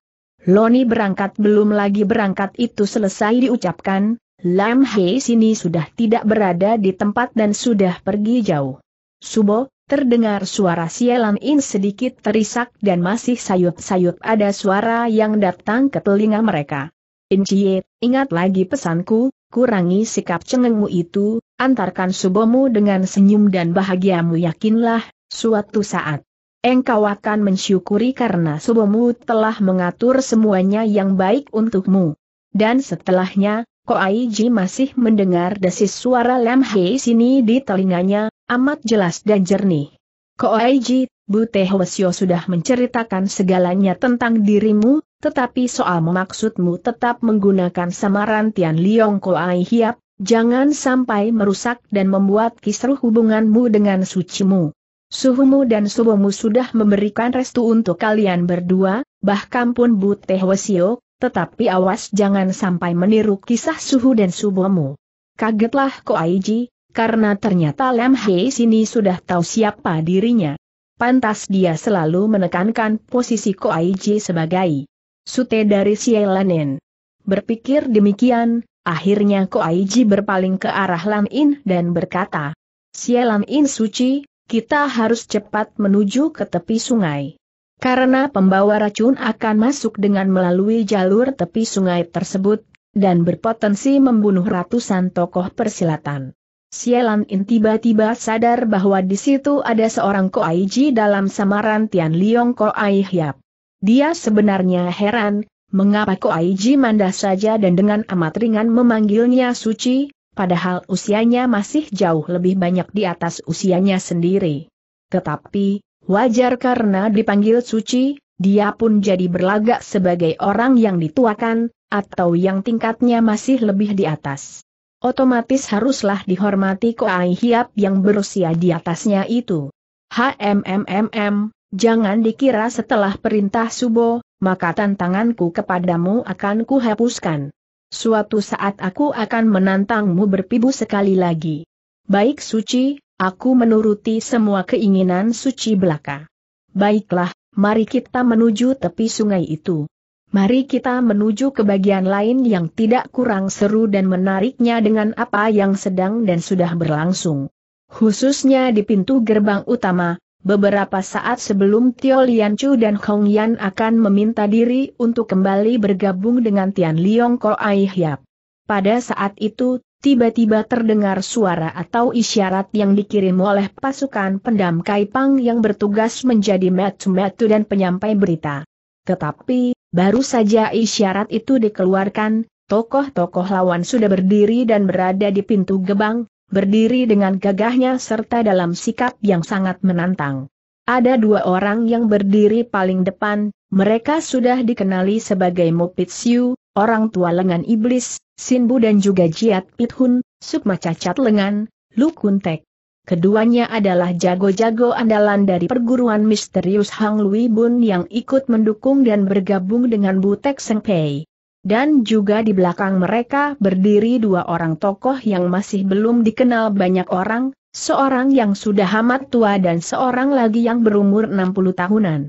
Loni berangkat belum lagi berangkat itu selesai diucapkan, Lam Hei sini sudah tidak berada di tempat dan sudah pergi jauh. Subo, Terdengar suara sialan In sedikit terisak dan masih sayup-sayup ada suara yang datang ke telinga mereka. Incie, ingat lagi pesanku, kurangi sikap cengengmu itu, antarkan subomu dengan senyum dan bahagiamu yakinlah, suatu saat. Engkau akan mensyukuri karena subomu telah mengatur semuanya yang baik untukmu. Dan setelahnya, Ko Aiji masih mendengar desis suara Lam Hei sini di telinganya, amat jelas dan jernih. Koaiji, Bu Hwasyo sudah menceritakan segalanya tentang dirimu, tetapi soal maksudmu tetap menggunakan samaran Tian Liong Koai Hiap, jangan sampai merusak dan membuat kisruh hubunganmu dengan sucimu. Suhumu dan subomu sudah memberikan restu untuk kalian berdua, bahkan pun Bu Hwasyo, tetapi awas jangan sampai meniru kisah suhu dan subomu. Kagetlah Koaiji, karena ternyata Lam Hei sini sudah tahu siapa dirinya. Pantas dia selalu menekankan posisi Ko Ai Ji sebagai sute dari Sielanen. Berpikir demikian, akhirnya Ko Ai Ji berpaling ke arah Lam In dan berkata, Sielan In suci, kita harus cepat menuju ke tepi sungai karena pembawa racun akan masuk dengan melalui jalur tepi sungai tersebut, dan berpotensi membunuh ratusan tokoh persilatan. Sielan In tiba-tiba sadar bahwa di situ ada seorang Ko Koaiji dalam samaran Tian Liong Ai Hiap. Dia sebenarnya heran, mengapa Ko Koaiji manda saja dan dengan amat ringan memanggilnya suci, padahal usianya masih jauh lebih banyak di atas usianya sendiri. Tetapi, wajar karena dipanggil suci, dia pun jadi berlagak sebagai orang yang dituakan, atau yang tingkatnya masih lebih di atas otomatis haruslah dihormati Koai Hiap yang berusia di atasnya itu. HMMMM, jangan dikira setelah perintah Subo, maka tantanganku kepadamu akan kuhapuskan. Suatu saat aku akan menantangmu berpibu sekali lagi. Baik suci, aku menuruti semua keinginan suci belaka. Baiklah, mari kita menuju tepi sungai itu. Mari kita menuju ke bagian lain yang tidak kurang seru dan menariknya dengan apa yang sedang dan sudah berlangsung. Khususnya di pintu gerbang utama, beberapa saat sebelum Tio Chu dan Hong Yan akan meminta diri untuk kembali bergabung dengan Tian Liong Ko Ai Hiap. Pada saat itu, tiba-tiba terdengar suara atau isyarat yang dikirim oleh pasukan pendam Kaipang yang bertugas menjadi metu-metu dan penyampai berita. Tetapi, Baru saja isyarat itu dikeluarkan, tokoh-tokoh lawan sudah berdiri dan berada di pintu gebang, berdiri dengan gagahnya serta dalam sikap yang sangat menantang. Ada dua orang yang berdiri paling depan, mereka sudah dikenali sebagai Mopitsiu, orang tua lengan iblis, Sinbu dan juga Jiat Pithun, Sukma cacat lengan, Lukuntek. Keduanya adalah jago-jago andalan dari perguruan misterius Hang Lui Bun yang ikut mendukung dan bergabung dengan Butek Seng Pei. Dan juga di belakang mereka berdiri dua orang tokoh yang masih belum dikenal banyak orang, seorang yang sudah amat tua dan seorang lagi yang berumur 60 tahunan.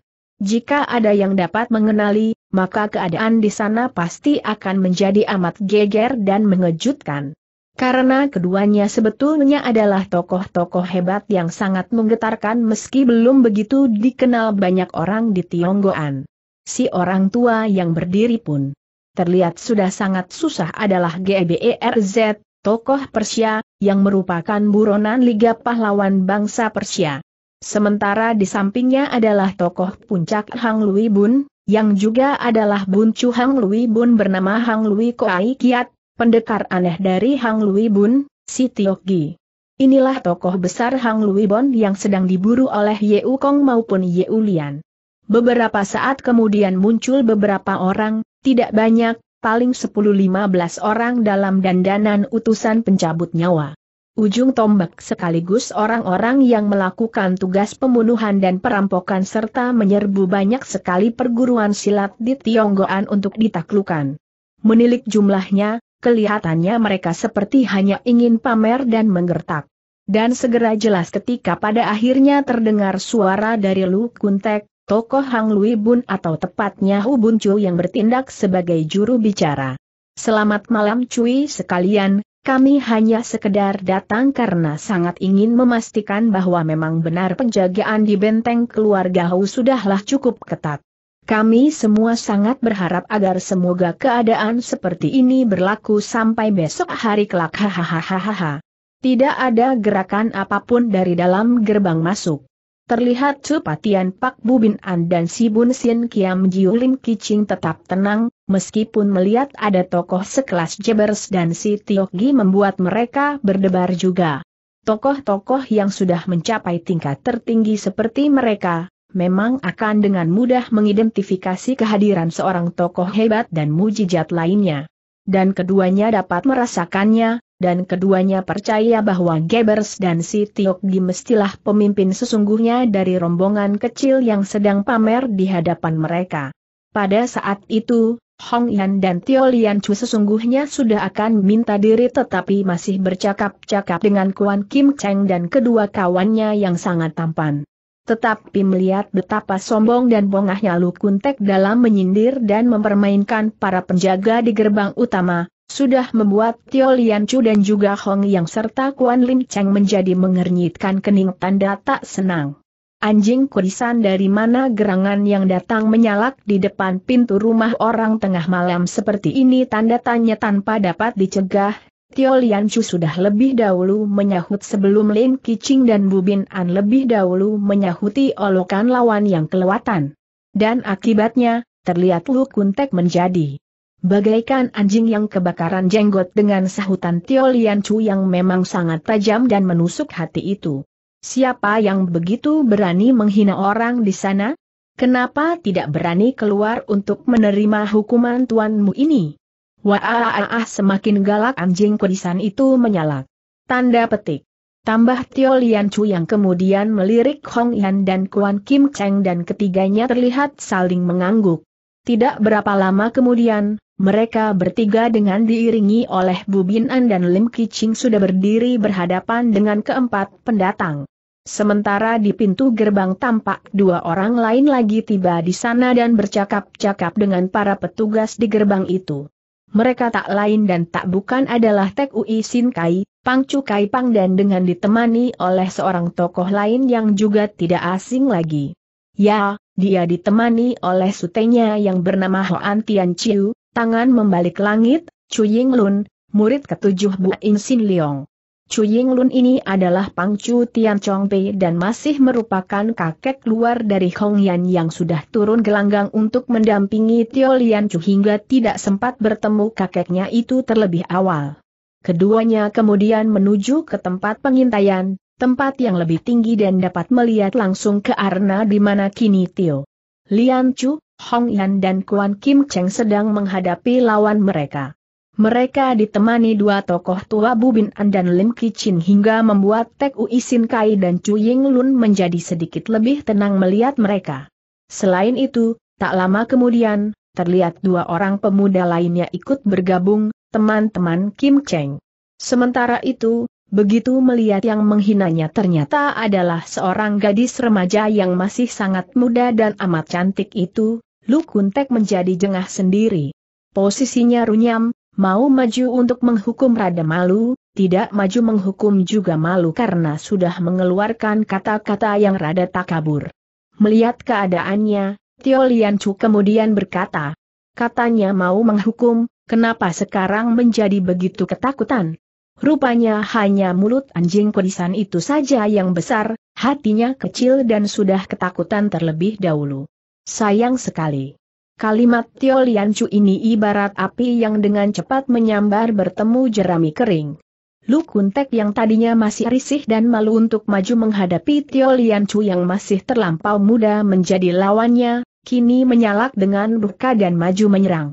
Jika ada yang dapat mengenali, maka keadaan di sana pasti akan menjadi amat geger dan mengejutkan karena keduanya sebetulnya adalah tokoh-tokoh hebat yang sangat menggetarkan meski belum begitu dikenal banyak orang di Tionggoan. Si orang tua yang berdiri pun terlihat sudah sangat susah adalah GBERZ, tokoh Persia, yang merupakan buronan Liga Pahlawan Bangsa Persia. Sementara di sampingnya adalah tokoh puncak Hang Lui Bun, yang juga adalah buncu Hang Lui Bun bernama Hang Lui Koai Kiat, pendekar aneh dari Hang Lui Bun, si Tiok Gi. Inilah tokoh besar Hang Lui Bon yang sedang diburu oleh Ye Kong maupun Ye Lian. Beberapa saat kemudian muncul beberapa orang, tidak banyak, paling 10-15 orang dalam dandanan utusan pencabut nyawa. Ujung tombak sekaligus orang-orang yang melakukan tugas pembunuhan dan perampokan serta menyerbu banyak sekali perguruan silat di Tionggoan untuk ditaklukan. Menilik jumlahnya, kelihatannya mereka seperti hanya ingin pamer dan menggertak. Dan segera jelas ketika pada akhirnya terdengar suara dari Lu Kuntek, tokoh Hang Lui Bun atau tepatnya Hu Bun Chu yang bertindak sebagai juru bicara. Selamat malam Cui sekalian, kami hanya sekedar datang karena sangat ingin memastikan bahwa memang benar penjagaan di benteng keluarga Hu sudahlah cukup ketat. Kami semua sangat berharap agar semoga keadaan seperti ini berlaku sampai besok hari kelak hahaha. Tidak ada gerakan apapun dari dalam gerbang masuk. Terlihat Supatian Pak Bubin An dan Si Bun Sin Kiam Jiulin Kicing tetap tenang, meskipun melihat ada tokoh sekelas Jebers dan Si Tiogi membuat mereka berdebar juga. Tokoh-tokoh yang sudah mencapai tingkat tertinggi seperti mereka, memang akan dengan mudah mengidentifikasi kehadiran seorang tokoh hebat dan mujizat lainnya. Dan keduanya dapat merasakannya, dan keduanya percaya bahwa Gebers dan si Tiokgi mestilah pemimpin sesungguhnya dari rombongan kecil yang sedang pamer di hadapan mereka. Pada saat itu, Hong Yan dan Tio Lian Chu sesungguhnya sudah akan minta diri tetapi masih bercakap-cakap dengan Kuan Kim Cheng dan kedua kawannya yang sangat tampan tetapi melihat betapa sombong dan bongahnya Lukuntek dalam menyindir dan mempermainkan para penjaga di gerbang utama, sudah membuat Tio Lian Chu dan juga Hong Yang serta Kuan Lim Cheng menjadi mengernyitkan kening tanda tak senang. Anjing kurisan dari mana gerangan yang datang menyalak di depan pintu rumah orang tengah malam seperti ini tanda tanya tanpa dapat dicegah, Tio Chu sudah lebih dahulu menyahut sebelum Lin Kiching dan Bubin An lebih dahulu menyahuti olokan lawan yang kelewatan. Dan akibatnya, terlihat Lu Kuntek menjadi bagaikan anjing yang kebakaran jenggot dengan sahutan Tio Chu yang memang sangat tajam dan menusuk hati itu. Siapa yang begitu berani menghina orang di sana? Kenapa tidak berani keluar untuk menerima hukuman tuanmu ini? Wah semakin galak anjing kudisan itu menyalak. Tanda petik. Tambah Tio Lian Chu yang kemudian melirik Hong Yan dan Kuan Kim Cheng dan ketiganya terlihat saling mengangguk. Tidak berapa lama kemudian, mereka bertiga dengan diiringi oleh Bu Bin An dan Lim Kiching sudah berdiri berhadapan dengan keempat pendatang. Sementara di pintu gerbang tampak dua orang lain lagi tiba di sana dan bercakap-cakap dengan para petugas di gerbang itu. Mereka tak lain dan tak bukan adalah Tek Ui Sin Kai, Pang Chu Kai Pang dan dengan ditemani oleh seorang tokoh lain yang juga tidak asing lagi. Ya, dia ditemani oleh sutenya yang bernama Hoan Tian Chiu, tangan membalik langit, Chu Ying Lun, murid ketujuh Bu In Sin Leong. Chu Lun ini adalah Pang Chu Tian Pei dan masih merupakan kakek luar dari Hong Yan yang sudah turun gelanggang untuk mendampingi Tio Lian Chu hingga tidak sempat bertemu kakeknya itu terlebih awal. Keduanya kemudian menuju ke tempat pengintaian, tempat yang lebih tinggi dan dapat melihat langsung ke arena di mana kini Tio Lian Chu, Hong Yan dan Kuan Kim Cheng sedang menghadapi lawan mereka. Mereka ditemani dua tokoh tua Bubin An dan Lim Kicin hingga membuat Tek Ui Sin Kai dan Chu Ying Lun menjadi sedikit lebih tenang melihat mereka. Selain itu, tak lama kemudian, terlihat dua orang pemuda lainnya ikut bergabung, teman-teman Kim Cheng. Sementara itu, begitu melihat yang menghinanya ternyata adalah seorang gadis remaja yang masih sangat muda dan amat cantik itu, Lu Kuntek menjadi jengah sendiri. Posisinya runyam, mau maju untuk menghukum rada malu, tidak maju menghukum juga malu karena sudah mengeluarkan kata-kata yang rada takabur. Melihat keadaannya, Tio Lian Chu kemudian berkata, katanya mau menghukum, kenapa sekarang menjadi begitu ketakutan? Rupanya hanya mulut anjing kurisan itu saja yang besar, hatinya kecil dan sudah ketakutan terlebih dahulu. Sayang sekali. Kalimat Tio Lian Chu ini ibarat api yang dengan cepat menyambar bertemu jerami kering. Lu Kuntek yang tadinya masih risih dan malu untuk maju menghadapi Tio Lian Chu yang masih terlampau muda menjadi lawannya, kini menyalak dengan buka dan maju menyerang.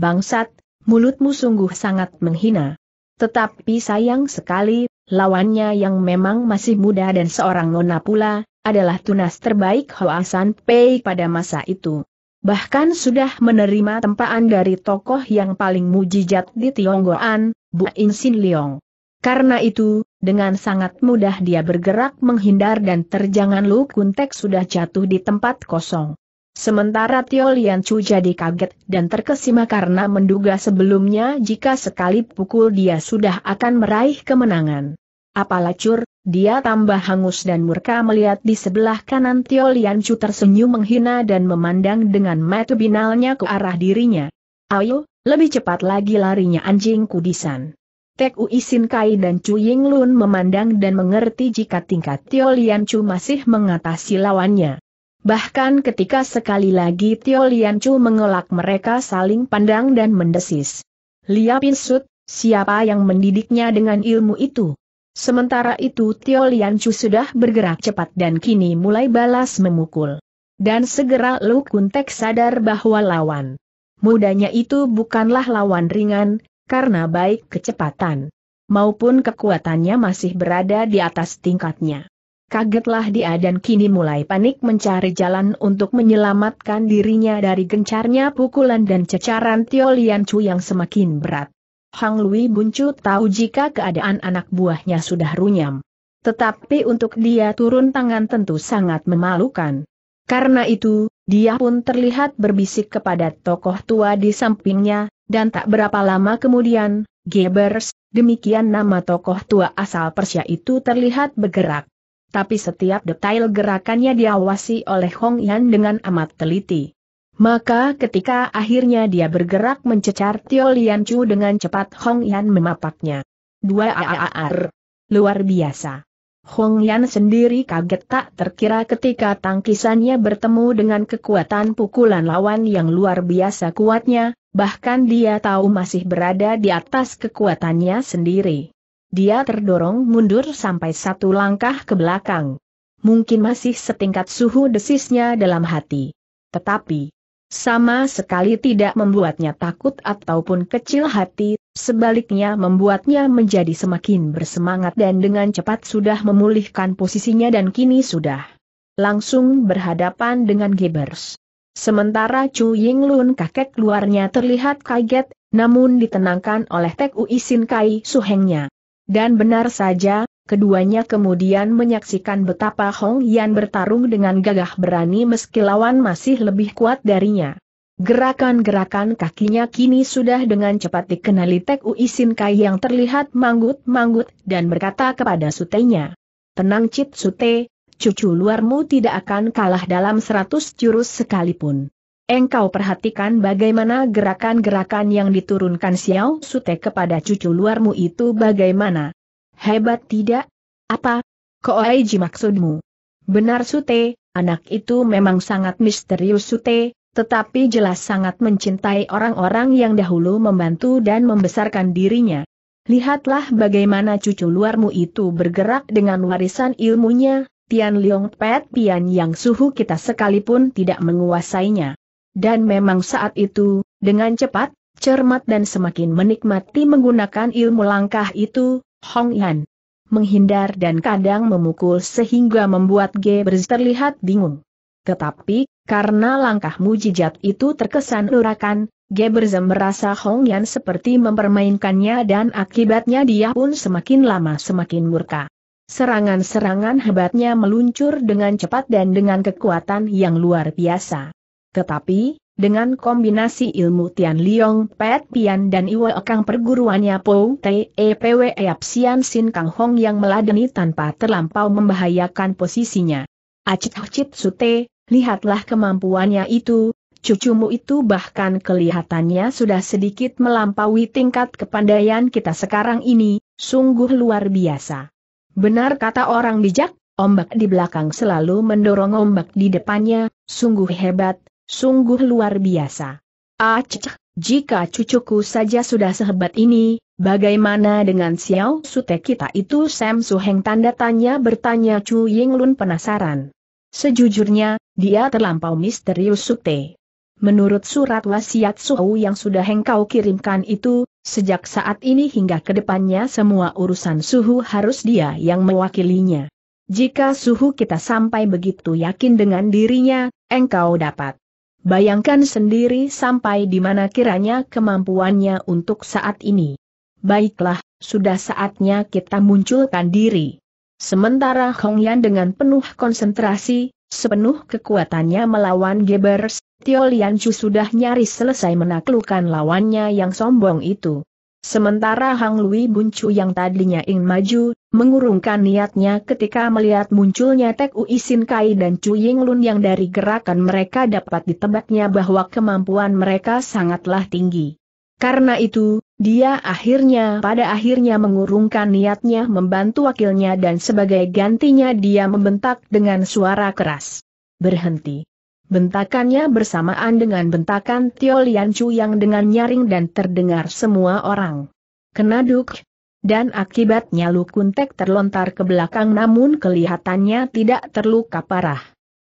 Bangsat, mulutmu sungguh sangat menghina. Tetapi sayang sekali, lawannya yang memang masih muda dan seorang nona pula, adalah tunas terbaik Hoa San Pei pada masa itu bahkan sudah menerima tempaan dari tokoh yang paling mujijat di Tionggoan, Bu Insin Leong. Karena itu, dengan sangat mudah dia bergerak menghindar dan terjangan Lu Kuntek sudah jatuh di tempat kosong. Sementara Tio Lian Chu jadi kaget dan terkesima karena menduga sebelumnya jika sekali pukul dia sudah akan meraih kemenangan. Apalacur, dia tambah hangus dan murka melihat di sebelah kanan Tio Chu tersenyum menghina dan memandang dengan mata binalnya ke arah dirinya. Ayo, lebih cepat lagi larinya anjing kudisan. Tek Uisin Kai dan Chu Ying Lun memandang dan mengerti jika tingkat Tio Chu masih mengatasi lawannya. Bahkan ketika sekali lagi Tio Chu mengelak mereka saling pandang dan mendesis. Lia Pinsut, siapa yang mendidiknya dengan ilmu itu? Sementara itu Tio Chu sudah bergerak cepat dan kini mulai balas memukul. Dan segera Lu Kuntek sadar bahwa lawan mudanya itu bukanlah lawan ringan, karena baik kecepatan maupun kekuatannya masih berada di atas tingkatnya. Kagetlah dia dan kini mulai panik mencari jalan untuk menyelamatkan dirinya dari gencarnya pukulan dan cecaran Tio Chu yang semakin berat. Hang Lui Buncu tahu jika keadaan anak buahnya sudah runyam. Tetapi untuk dia turun tangan tentu sangat memalukan. Karena itu, dia pun terlihat berbisik kepada tokoh tua di sampingnya, dan tak berapa lama kemudian, Gebers, demikian nama tokoh tua asal Persia itu terlihat bergerak. Tapi setiap detail gerakannya diawasi oleh Hong Yan dengan amat teliti. Maka ketika akhirnya dia bergerak mencecar Tio Lian Chu dengan cepat Hong Yan memapaknya. Dua aaar. Luar biasa. Hong Yan sendiri kaget tak terkira ketika tangkisannya bertemu dengan kekuatan pukulan lawan yang luar biasa kuatnya, bahkan dia tahu masih berada di atas kekuatannya sendiri. Dia terdorong mundur sampai satu langkah ke belakang. Mungkin masih setingkat suhu desisnya dalam hati. Tetapi, sama sekali tidak membuatnya takut ataupun kecil hati, sebaliknya membuatnya menjadi semakin bersemangat dan dengan cepat sudah memulihkan posisinya dan kini sudah langsung berhadapan dengan Gebers. Sementara Chu Ying Lun kakek luarnya terlihat kaget, namun ditenangkan oleh Tek Ui Kai Suhengnya. Dan benar saja, Keduanya kemudian menyaksikan betapa Hong Yan bertarung dengan gagah berani meski lawan masih lebih kuat darinya. Gerakan-gerakan kakinya kini sudah dengan cepat dikenali Tek Ui Sin Kai yang terlihat manggut-manggut dan berkata kepada sutenya. Tenang Cit Sute, cucu luarmu tidak akan kalah dalam seratus jurus sekalipun. Engkau perhatikan bagaimana gerakan-gerakan yang diturunkan Xiao Sute kepada cucu luarmu itu bagaimana. Hebat tidak? Apa? Koeji maksudmu? Benar Sute, anak itu memang sangat misterius Sute, tetapi jelas sangat mencintai orang-orang yang dahulu membantu dan membesarkan dirinya. Lihatlah bagaimana cucu luarmu itu bergerak dengan warisan ilmunya, Tian Leong Pet Pian yang suhu kita sekalipun tidak menguasainya. Dan memang saat itu, dengan cepat, cermat dan semakin menikmati menggunakan ilmu langkah itu, Hong Yan menghindar dan kadang memukul sehingga membuat Gebers terlihat bingung. Tetapi, karena langkah mujizat itu terkesan urakan, Gebers merasa Hong Yan seperti mempermainkannya dan akibatnya dia pun semakin lama semakin murka. Serangan-serangan hebatnya meluncur dengan cepat dan dengan kekuatan yang luar biasa. Tetapi, dengan kombinasi ilmu Tian Liong Pet Pian dan Iwa Kang perguruannya Po Te e W Eap Sian Sin Kang Hong yang meladeni tanpa terlampau membahayakan posisinya. Acit Hocit Sute, lihatlah kemampuannya itu, cucumu itu bahkan kelihatannya sudah sedikit melampaui tingkat kepandaian kita sekarang ini, sungguh luar biasa. Benar kata orang bijak, ombak di belakang selalu mendorong ombak di depannya, sungguh hebat, Sungguh luar biasa. Aceh, jika cucuku saja sudah sehebat ini, bagaimana dengan Xiao Sute kita itu Sam Suheng tanda tanya bertanya Chu Ying Lun penasaran. Sejujurnya, dia terlampau misterius Sute. Menurut surat wasiat Suhu yang sudah engkau kirimkan itu, sejak saat ini hingga ke depannya semua urusan Suhu harus dia yang mewakilinya. Jika Suhu kita sampai begitu yakin dengan dirinya, engkau dapat Bayangkan sendiri sampai di mana kiranya kemampuannya untuk saat ini. Baiklah, sudah saatnya kita munculkan diri. Sementara Hong Yan dengan penuh konsentrasi, sepenuh kekuatannya melawan Gebers, Tio Lian Chu sudah nyaris selesai menaklukkan lawannya yang sombong itu. Sementara Hang Lui Buncu yang tadinya ingin maju, mengurungkan niatnya ketika melihat munculnya Tek Ui Sin Kai dan Chu Ying Lun yang dari gerakan mereka dapat ditebaknya bahwa kemampuan mereka sangatlah tinggi. Karena itu, dia akhirnya pada akhirnya mengurungkan niatnya membantu wakilnya dan sebagai gantinya dia membentak dengan suara keras. Berhenti. Bentakannya bersamaan dengan bentakan Tio Chu yang dengan nyaring dan terdengar semua orang. Kena duk. Dan akibatnya Lu Kuntek terlontar ke belakang namun kelihatannya tidak terluka parah.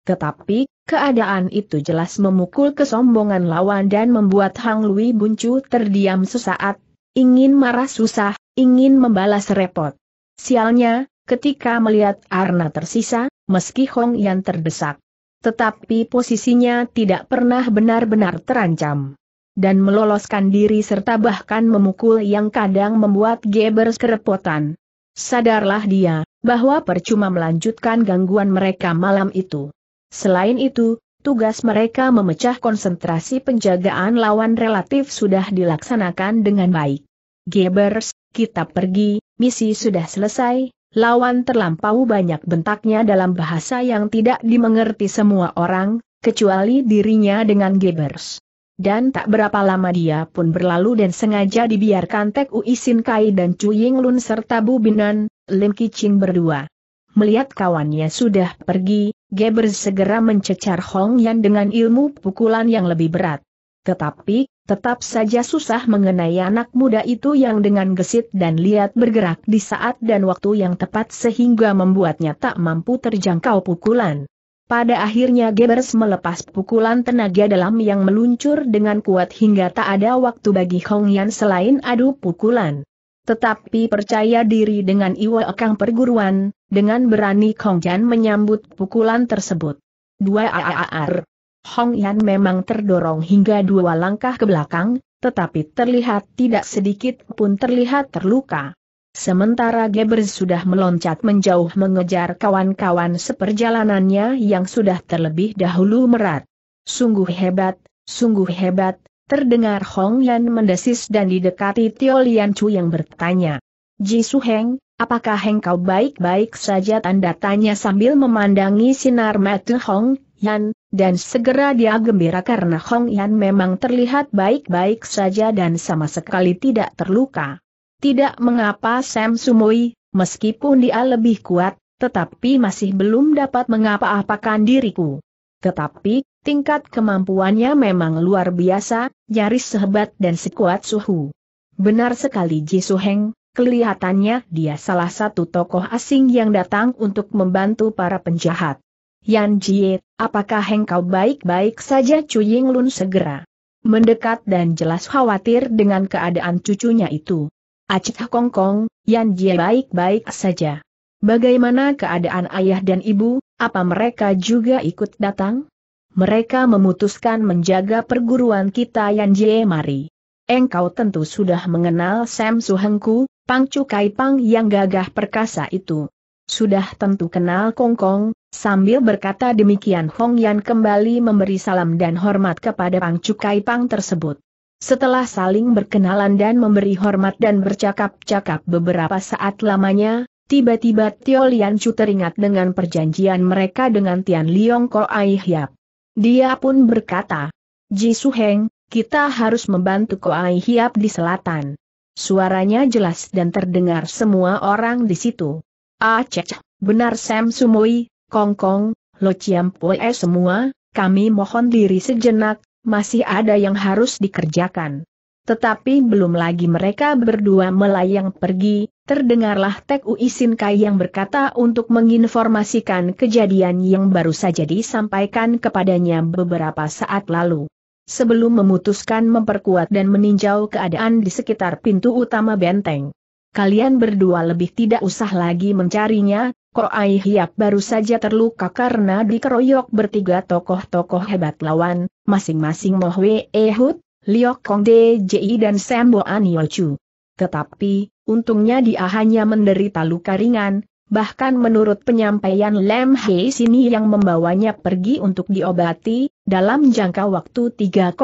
Tetapi, keadaan itu jelas memukul kesombongan lawan dan membuat Hang Lui Buncu terdiam sesaat, ingin marah susah, ingin membalas repot. Sialnya, ketika melihat Arna tersisa, meski Hong Yan terdesak tetapi posisinya tidak pernah benar-benar terancam. Dan meloloskan diri serta bahkan memukul yang kadang membuat Gebers kerepotan. Sadarlah dia, bahwa percuma melanjutkan gangguan mereka malam itu. Selain itu, tugas mereka memecah konsentrasi penjagaan lawan relatif sudah dilaksanakan dengan baik. Gebers, kita pergi, misi sudah selesai, Lawan terlampau banyak bentaknya dalam bahasa yang tidak dimengerti semua orang, kecuali dirinya dengan Gebers. Dan tak berapa lama dia pun berlalu dan sengaja dibiarkan Tek Ui Sin Kai dan Cu Ying Lun serta Bu Binan, Lim Kiching berdua. Melihat kawannya sudah pergi, Gebers segera mencecar Hong Yan dengan ilmu pukulan yang lebih berat. Tetapi, tetap saja susah mengenai anak muda itu yang dengan gesit dan lihat bergerak di saat dan waktu yang tepat sehingga membuatnya tak mampu terjangkau pukulan. Pada akhirnya Gebers melepas pukulan tenaga dalam yang meluncur dengan kuat hingga tak ada waktu bagi Hong Yan selain adu pukulan. Tetapi percaya diri dengan Iwa Kang perguruan, dengan berani Hong Yan menyambut pukulan tersebut. 2 AAR Hong Yan memang terdorong hingga dua langkah ke belakang, tetapi terlihat tidak sedikit pun terlihat terluka. Sementara Geber sudah meloncat menjauh mengejar kawan-kawan seperjalanannya yang sudah terlebih dahulu merat. Sungguh hebat, sungguh hebat, terdengar Hong Yan mendesis dan didekati Tio Lian Chu yang bertanya. Ji Su Heng, apakah Heng kau baik-baik saja tanda tanya sambil memandangi sinar mata Hong Yan, dan segera dia gembira karena Hong Yan memang terlihat baik-baik saja dan sama sekali tidak terluka. Tidak mengapa Sam Sumoi, meskipun dia lebih kuat, tetapi masih belum dapat mengapa-apakan diriku. Tetapi, tingkat kemampuannya memang luar biasa, nyaris sehebat dan sekuat suhu. Benar sekali Ji Suheng, kelihatannya dia salah satu tokoh asing yang datang untuk membantu para penjahat. Yan Jie, apakah engkau baik-baik saja Cuying Ying Lun segera mendekat dan jelas khawatir dengan keadaan cucunya itu. Acik Kong Kong, Yan Jie baik-baik saja. Bagaimana keadaan ayah dan ibu, apa mereka juga ikut datang? Mereka memutuskan menjaga perguruan kita Yan Jie mari. Engkau tentu sudah mengenal Sam Suhengku, Pang Cukai Pang yang gagah perkasa itu sudah tentu kenal Kongkong, sambil berkata demikian Hong Yan kembali memberi salam dan hormat kepada Pang Cukai Pang tersebut. Setelah saling berkenalan dan memberi hormat dan bercakap-cakap beberapa saat lamanya, tiba-tiba Tio Lian Chu teringat dengan perjanjian mereka dengan Tian Liong Ko Ai Hiap. Dia pun berkata, Ji Su Heng, kita harus membantu Ko Ai Hiap di selatan. Suaranya jelas dan terdengar semua orang di situ. Aceh, benar Sam Sumoi. Kong Kong, Lo Chiam Pue semua, kami mohon diri sejenak, masih ada yang harus dikerjakan. Tetapi belum lagi mereka berdua melayang pergi, terdengarlah Tek Ui Kai yang berkata untuk menginformasikan kejadian yang baru saja disampaikan kepadanya beberapa saat lalu. Sebelum memutuskan memperkuat dan meninjau keadaan di sekitar pintu utama benteng kalian berdua lebih tidak usah lagi mencarinya, Ai Hiap baru saja terluka karena dikeroyok bertiga tokoh-tokoh hebat lawan, masing-masing Mohwe Ehud, Liok Kong Ji dan Sambo Aniochu. Tetapi, untungnya dia hanya menderita luka ringan, bahkan menurut penyampaian Lem Hei Sini yang membawanya pergi untuk diobati, dalam jangka waktu 3,4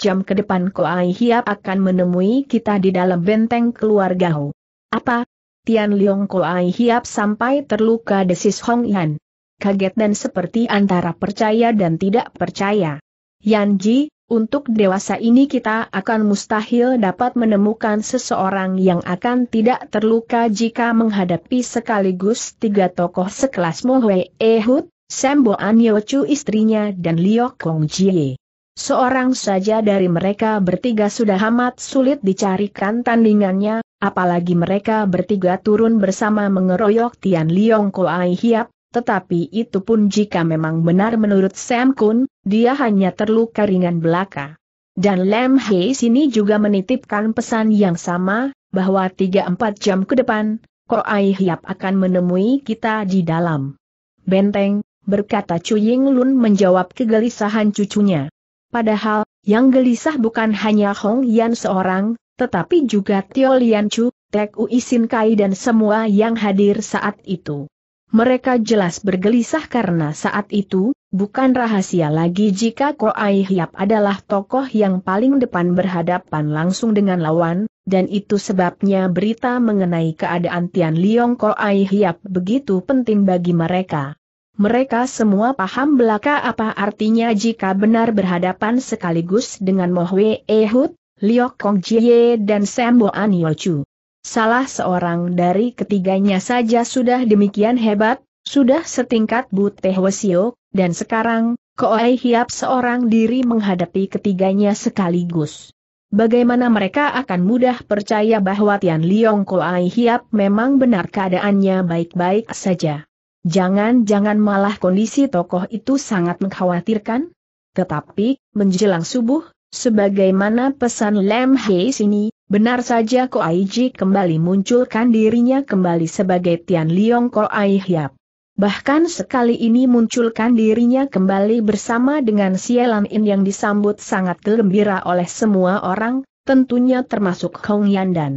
jam ke depan Ai Hiap akan menemui kita di dalam benteng keluarga Ho. Apa? Tian Leong Koai hiap sampai terluka desis Hong Yan. Kaget dan seperti antara percaya dan tidak percaya. Yan Ji, untuk dewasa ini kita akan mustahil dapat menemukan seseorang yang akan tidak terluka jika menghadapi sekaligus tiga tokoh sekelas Mo Ehud, e Hut, Sambo An Chu istrinya dan Liu Kong Jie. Seorang saja dari mereka bertiga sudah amat sulit dicarikan tandingannya, apalagi mereka bertiga turun bersama mengeroyok Tian Liong Koai Hiap, tetapi itu pun jika memang benar menurut Sam Kun, dia hanya terluka ringan belaka. Dan Lam Hei sini juga menitipkan pesan yang sama, bahwa 3-4 jam ke depan, Koai Hiap akan menemui kita di dalam benteng, berkata Chu Ying Lun menjawab kegelisahan cucunya. Padahal, yang gelisah bukan hanya Hong Yan seorang, tetapi juga Tio Chu, Tek Ui Sin Kai dan semua yang hadir saat itu. Mereka jelas bergelisah karena saat itu, bukan rahasia lagi jika Koai Hiap adalah tokoh yang paling depan berhadapan langsung dengan lawan, dan itu sebabnya berita mengenai keadaan Tian Liong Koai Hiap begitu penting bagi mereka. Mereka semua paham belaka apa artinya jika benar berhadapan sekaligus dengan Mohwe Ehud, Liok Kong Jie dan Sambo Aniochu. Salah seorang dari ketiganya saja sudah demikian hebat, sudah setingkat Buteh Hwasio, dan sekarang, Koei Hiap seorang diri menghadapi ketiganya sekaligus. Bagaimana mereka akan mudah percaya bahwa Tian Liong Koei Hiap memang benar keadaannya baik-baik saja. Jangan-jangan malah kondisi tokoh itu sangat mengkhawatirkan? Tetapi, menjelang subuh, Sebagaimana pesan Lem Hei sini, benar saja Ko Ji kembali munculkan dirinya kembali sebagai Tian Liong Ko Hiap. Bahkan sekali ini munculkan dirinya kembali bersama dengan Sielan In yang disambut sangat gembira oleh semua orang, tentunya termasuk Hong Yan dan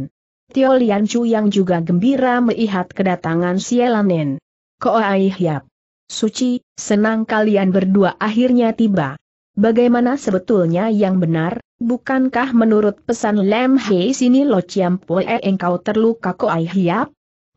Tio Lian Chu yang juga gembira melihat kedatangan Sielan In. Ai Hiap. Suci, senang kalian berdua akhirnya tiba. Bagaimana sebetulnya yang benar, bukankah menurut pesan Lem Hei sini Lo Chiam Poe engkau terluka koai hiap?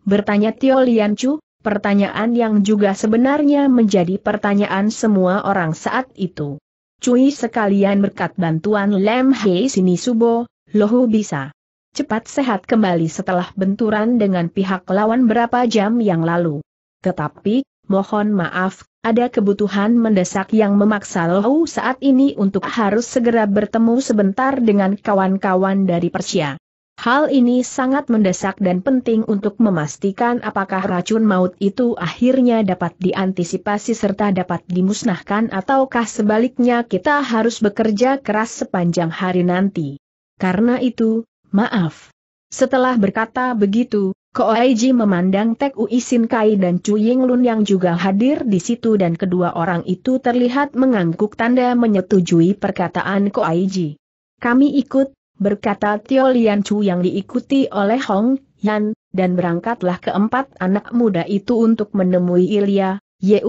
Bertanya Tio Lian Chu, pertanyaan yang juga sebenarnya menjadi pertanyaan semua orang saat itu. Cui sekalian berkat bantuan Lem Hei sini Subo, Lohu bisa cepat sehat kembali setelah benturan dengan pihak lawan berapa jam yang lalu. Tetapi, mohon maaf, ada kebutuhan mendesak yang memaksa Lohu saat ini untuk harus segera bertemu sebentar dengan kawan-kawan dari Persia. Hal ini sangat mendesak dan penting untuk memastikan apakah racun maut itu akhirnya dapat diantisipasi serta dapat dimusnahkan ataukah sebaliknya kita harus bekerja keras sepanjang hari nanti. Karena itu, maaf. Setelah berkata begitu, Ko Koaiji memandang Tek Ui Sin Kai dan Chu Ying Lun yang juga hadir di situ dan kedua orang itu terlihat mengangguk tanda menyetujui perkataan Ko Koaiji. Kami ikut, berkata Tio Lian Chu yang diikuti oleh Hong Yan, dan berangkatlah keempat anak muda itu untuk menemui Ilya,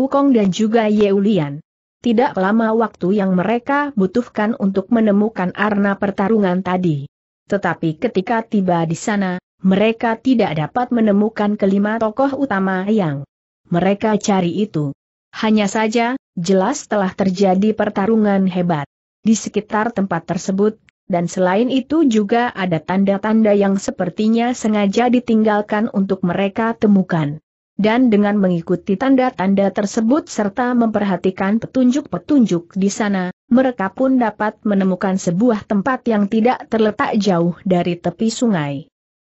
U Kong dan juga U Lian. Tidak lama waktu yang mereka butuhkan untuk menemukan arna pertarungan tadi. Tetapi ketika tiba di sana, mereka tidak dapat menemukan kelima tokoh utama yang mereka cari itu. Hanya saja, jelas telah terjadi pertarungan hebat di sekitar tempat tersebut, dan selain itu juga ada tanda-tanda yang sepertinya sengaja ditinggalkan untuk mereka temukan. Dan dengan mengikuti tanda-tanda tersebut serta memperhatikan petunjuk-petunjuk di sana, mereka pun dapat menemukan sebuah tempat yang tidak terletak jauh dari tepi sungai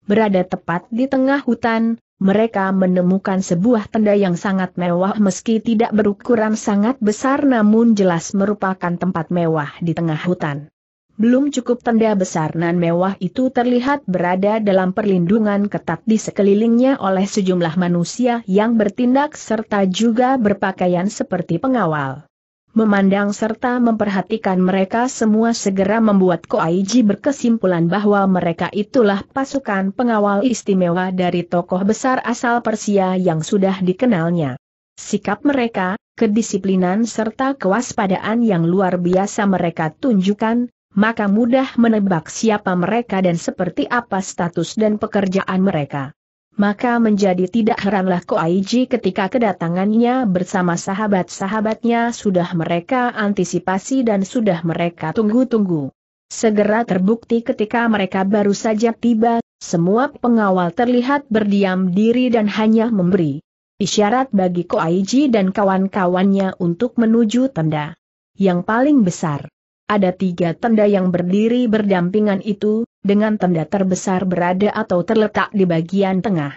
berada tepat di tengah hutan, mereka menemukan sebuah tenda yang sangat mewah meski tidak berukuran sangat besar namun jelas merupakan tempat mewah di tengah hutan. Belum cukup tenda besar nan mewah itu terlihat berada dalam perlindungan ketat di sekelilingnya oleh sejumlah manusia yang bertindak serta juga berpakaian seperti pengawal memandang serta memperhatikan mereka semua segera membuat Koaiji berkesimpulan bahwa mereka itulah pasukan pengawal istimewa dari tokoh besar asal Persia yang sudah dikenalnya. Sikap mereka, kedisiplinan serta kewaspadaan yang luar biasa mereka tunjukkan, maka mudah menebak siapa mereka dan seperti apa status dan pekerjaan mereka maka menjadi tidak heranlah Ko Koaiji ketika kedatangannya bersama sahabat-sahabatnya sudah mereka antisipasi dan sudah mereka tunggu-tunggu. Segera terbukti ketika mereka baru saja tiba, semua pengawal terlihat berdiam diri dan hanya memberi isyarat bagi Ko Koaiji dan kawan-kawannya untuk menuju tenda yang paling besar. Ada tiga tenda yang berdiri berdampingan itu, dengan tenda terbesar berada atau terletak di bagian tengah.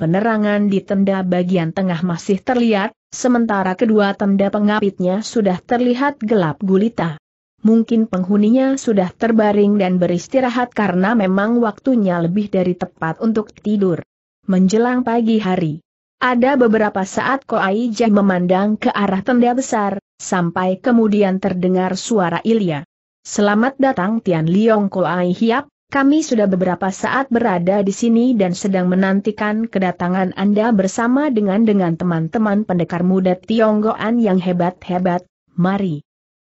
Penerangan di tenda bagian tengah masih terlihat, sementara kedua tenda pengapitnya sudah terlihat gelap gulita. Mungkin penghuninya sudah terbaring dan beristirahat karena memang waktunya lebih dari tepat untuk tidur. Menjelang pagi hari, ada beberapa saat Koaija memandang ke arah tenda besar, sampai kemudian terdengar suara Ilya. Selamat datang Tian Liong Koai Hiap, kami sudah beberapa saat berada di sini dan sedang menantikan kedatangan Anda bersama dengan dengan teman-teman pendekar muda Tionggoan yang hebat-hebat, mari.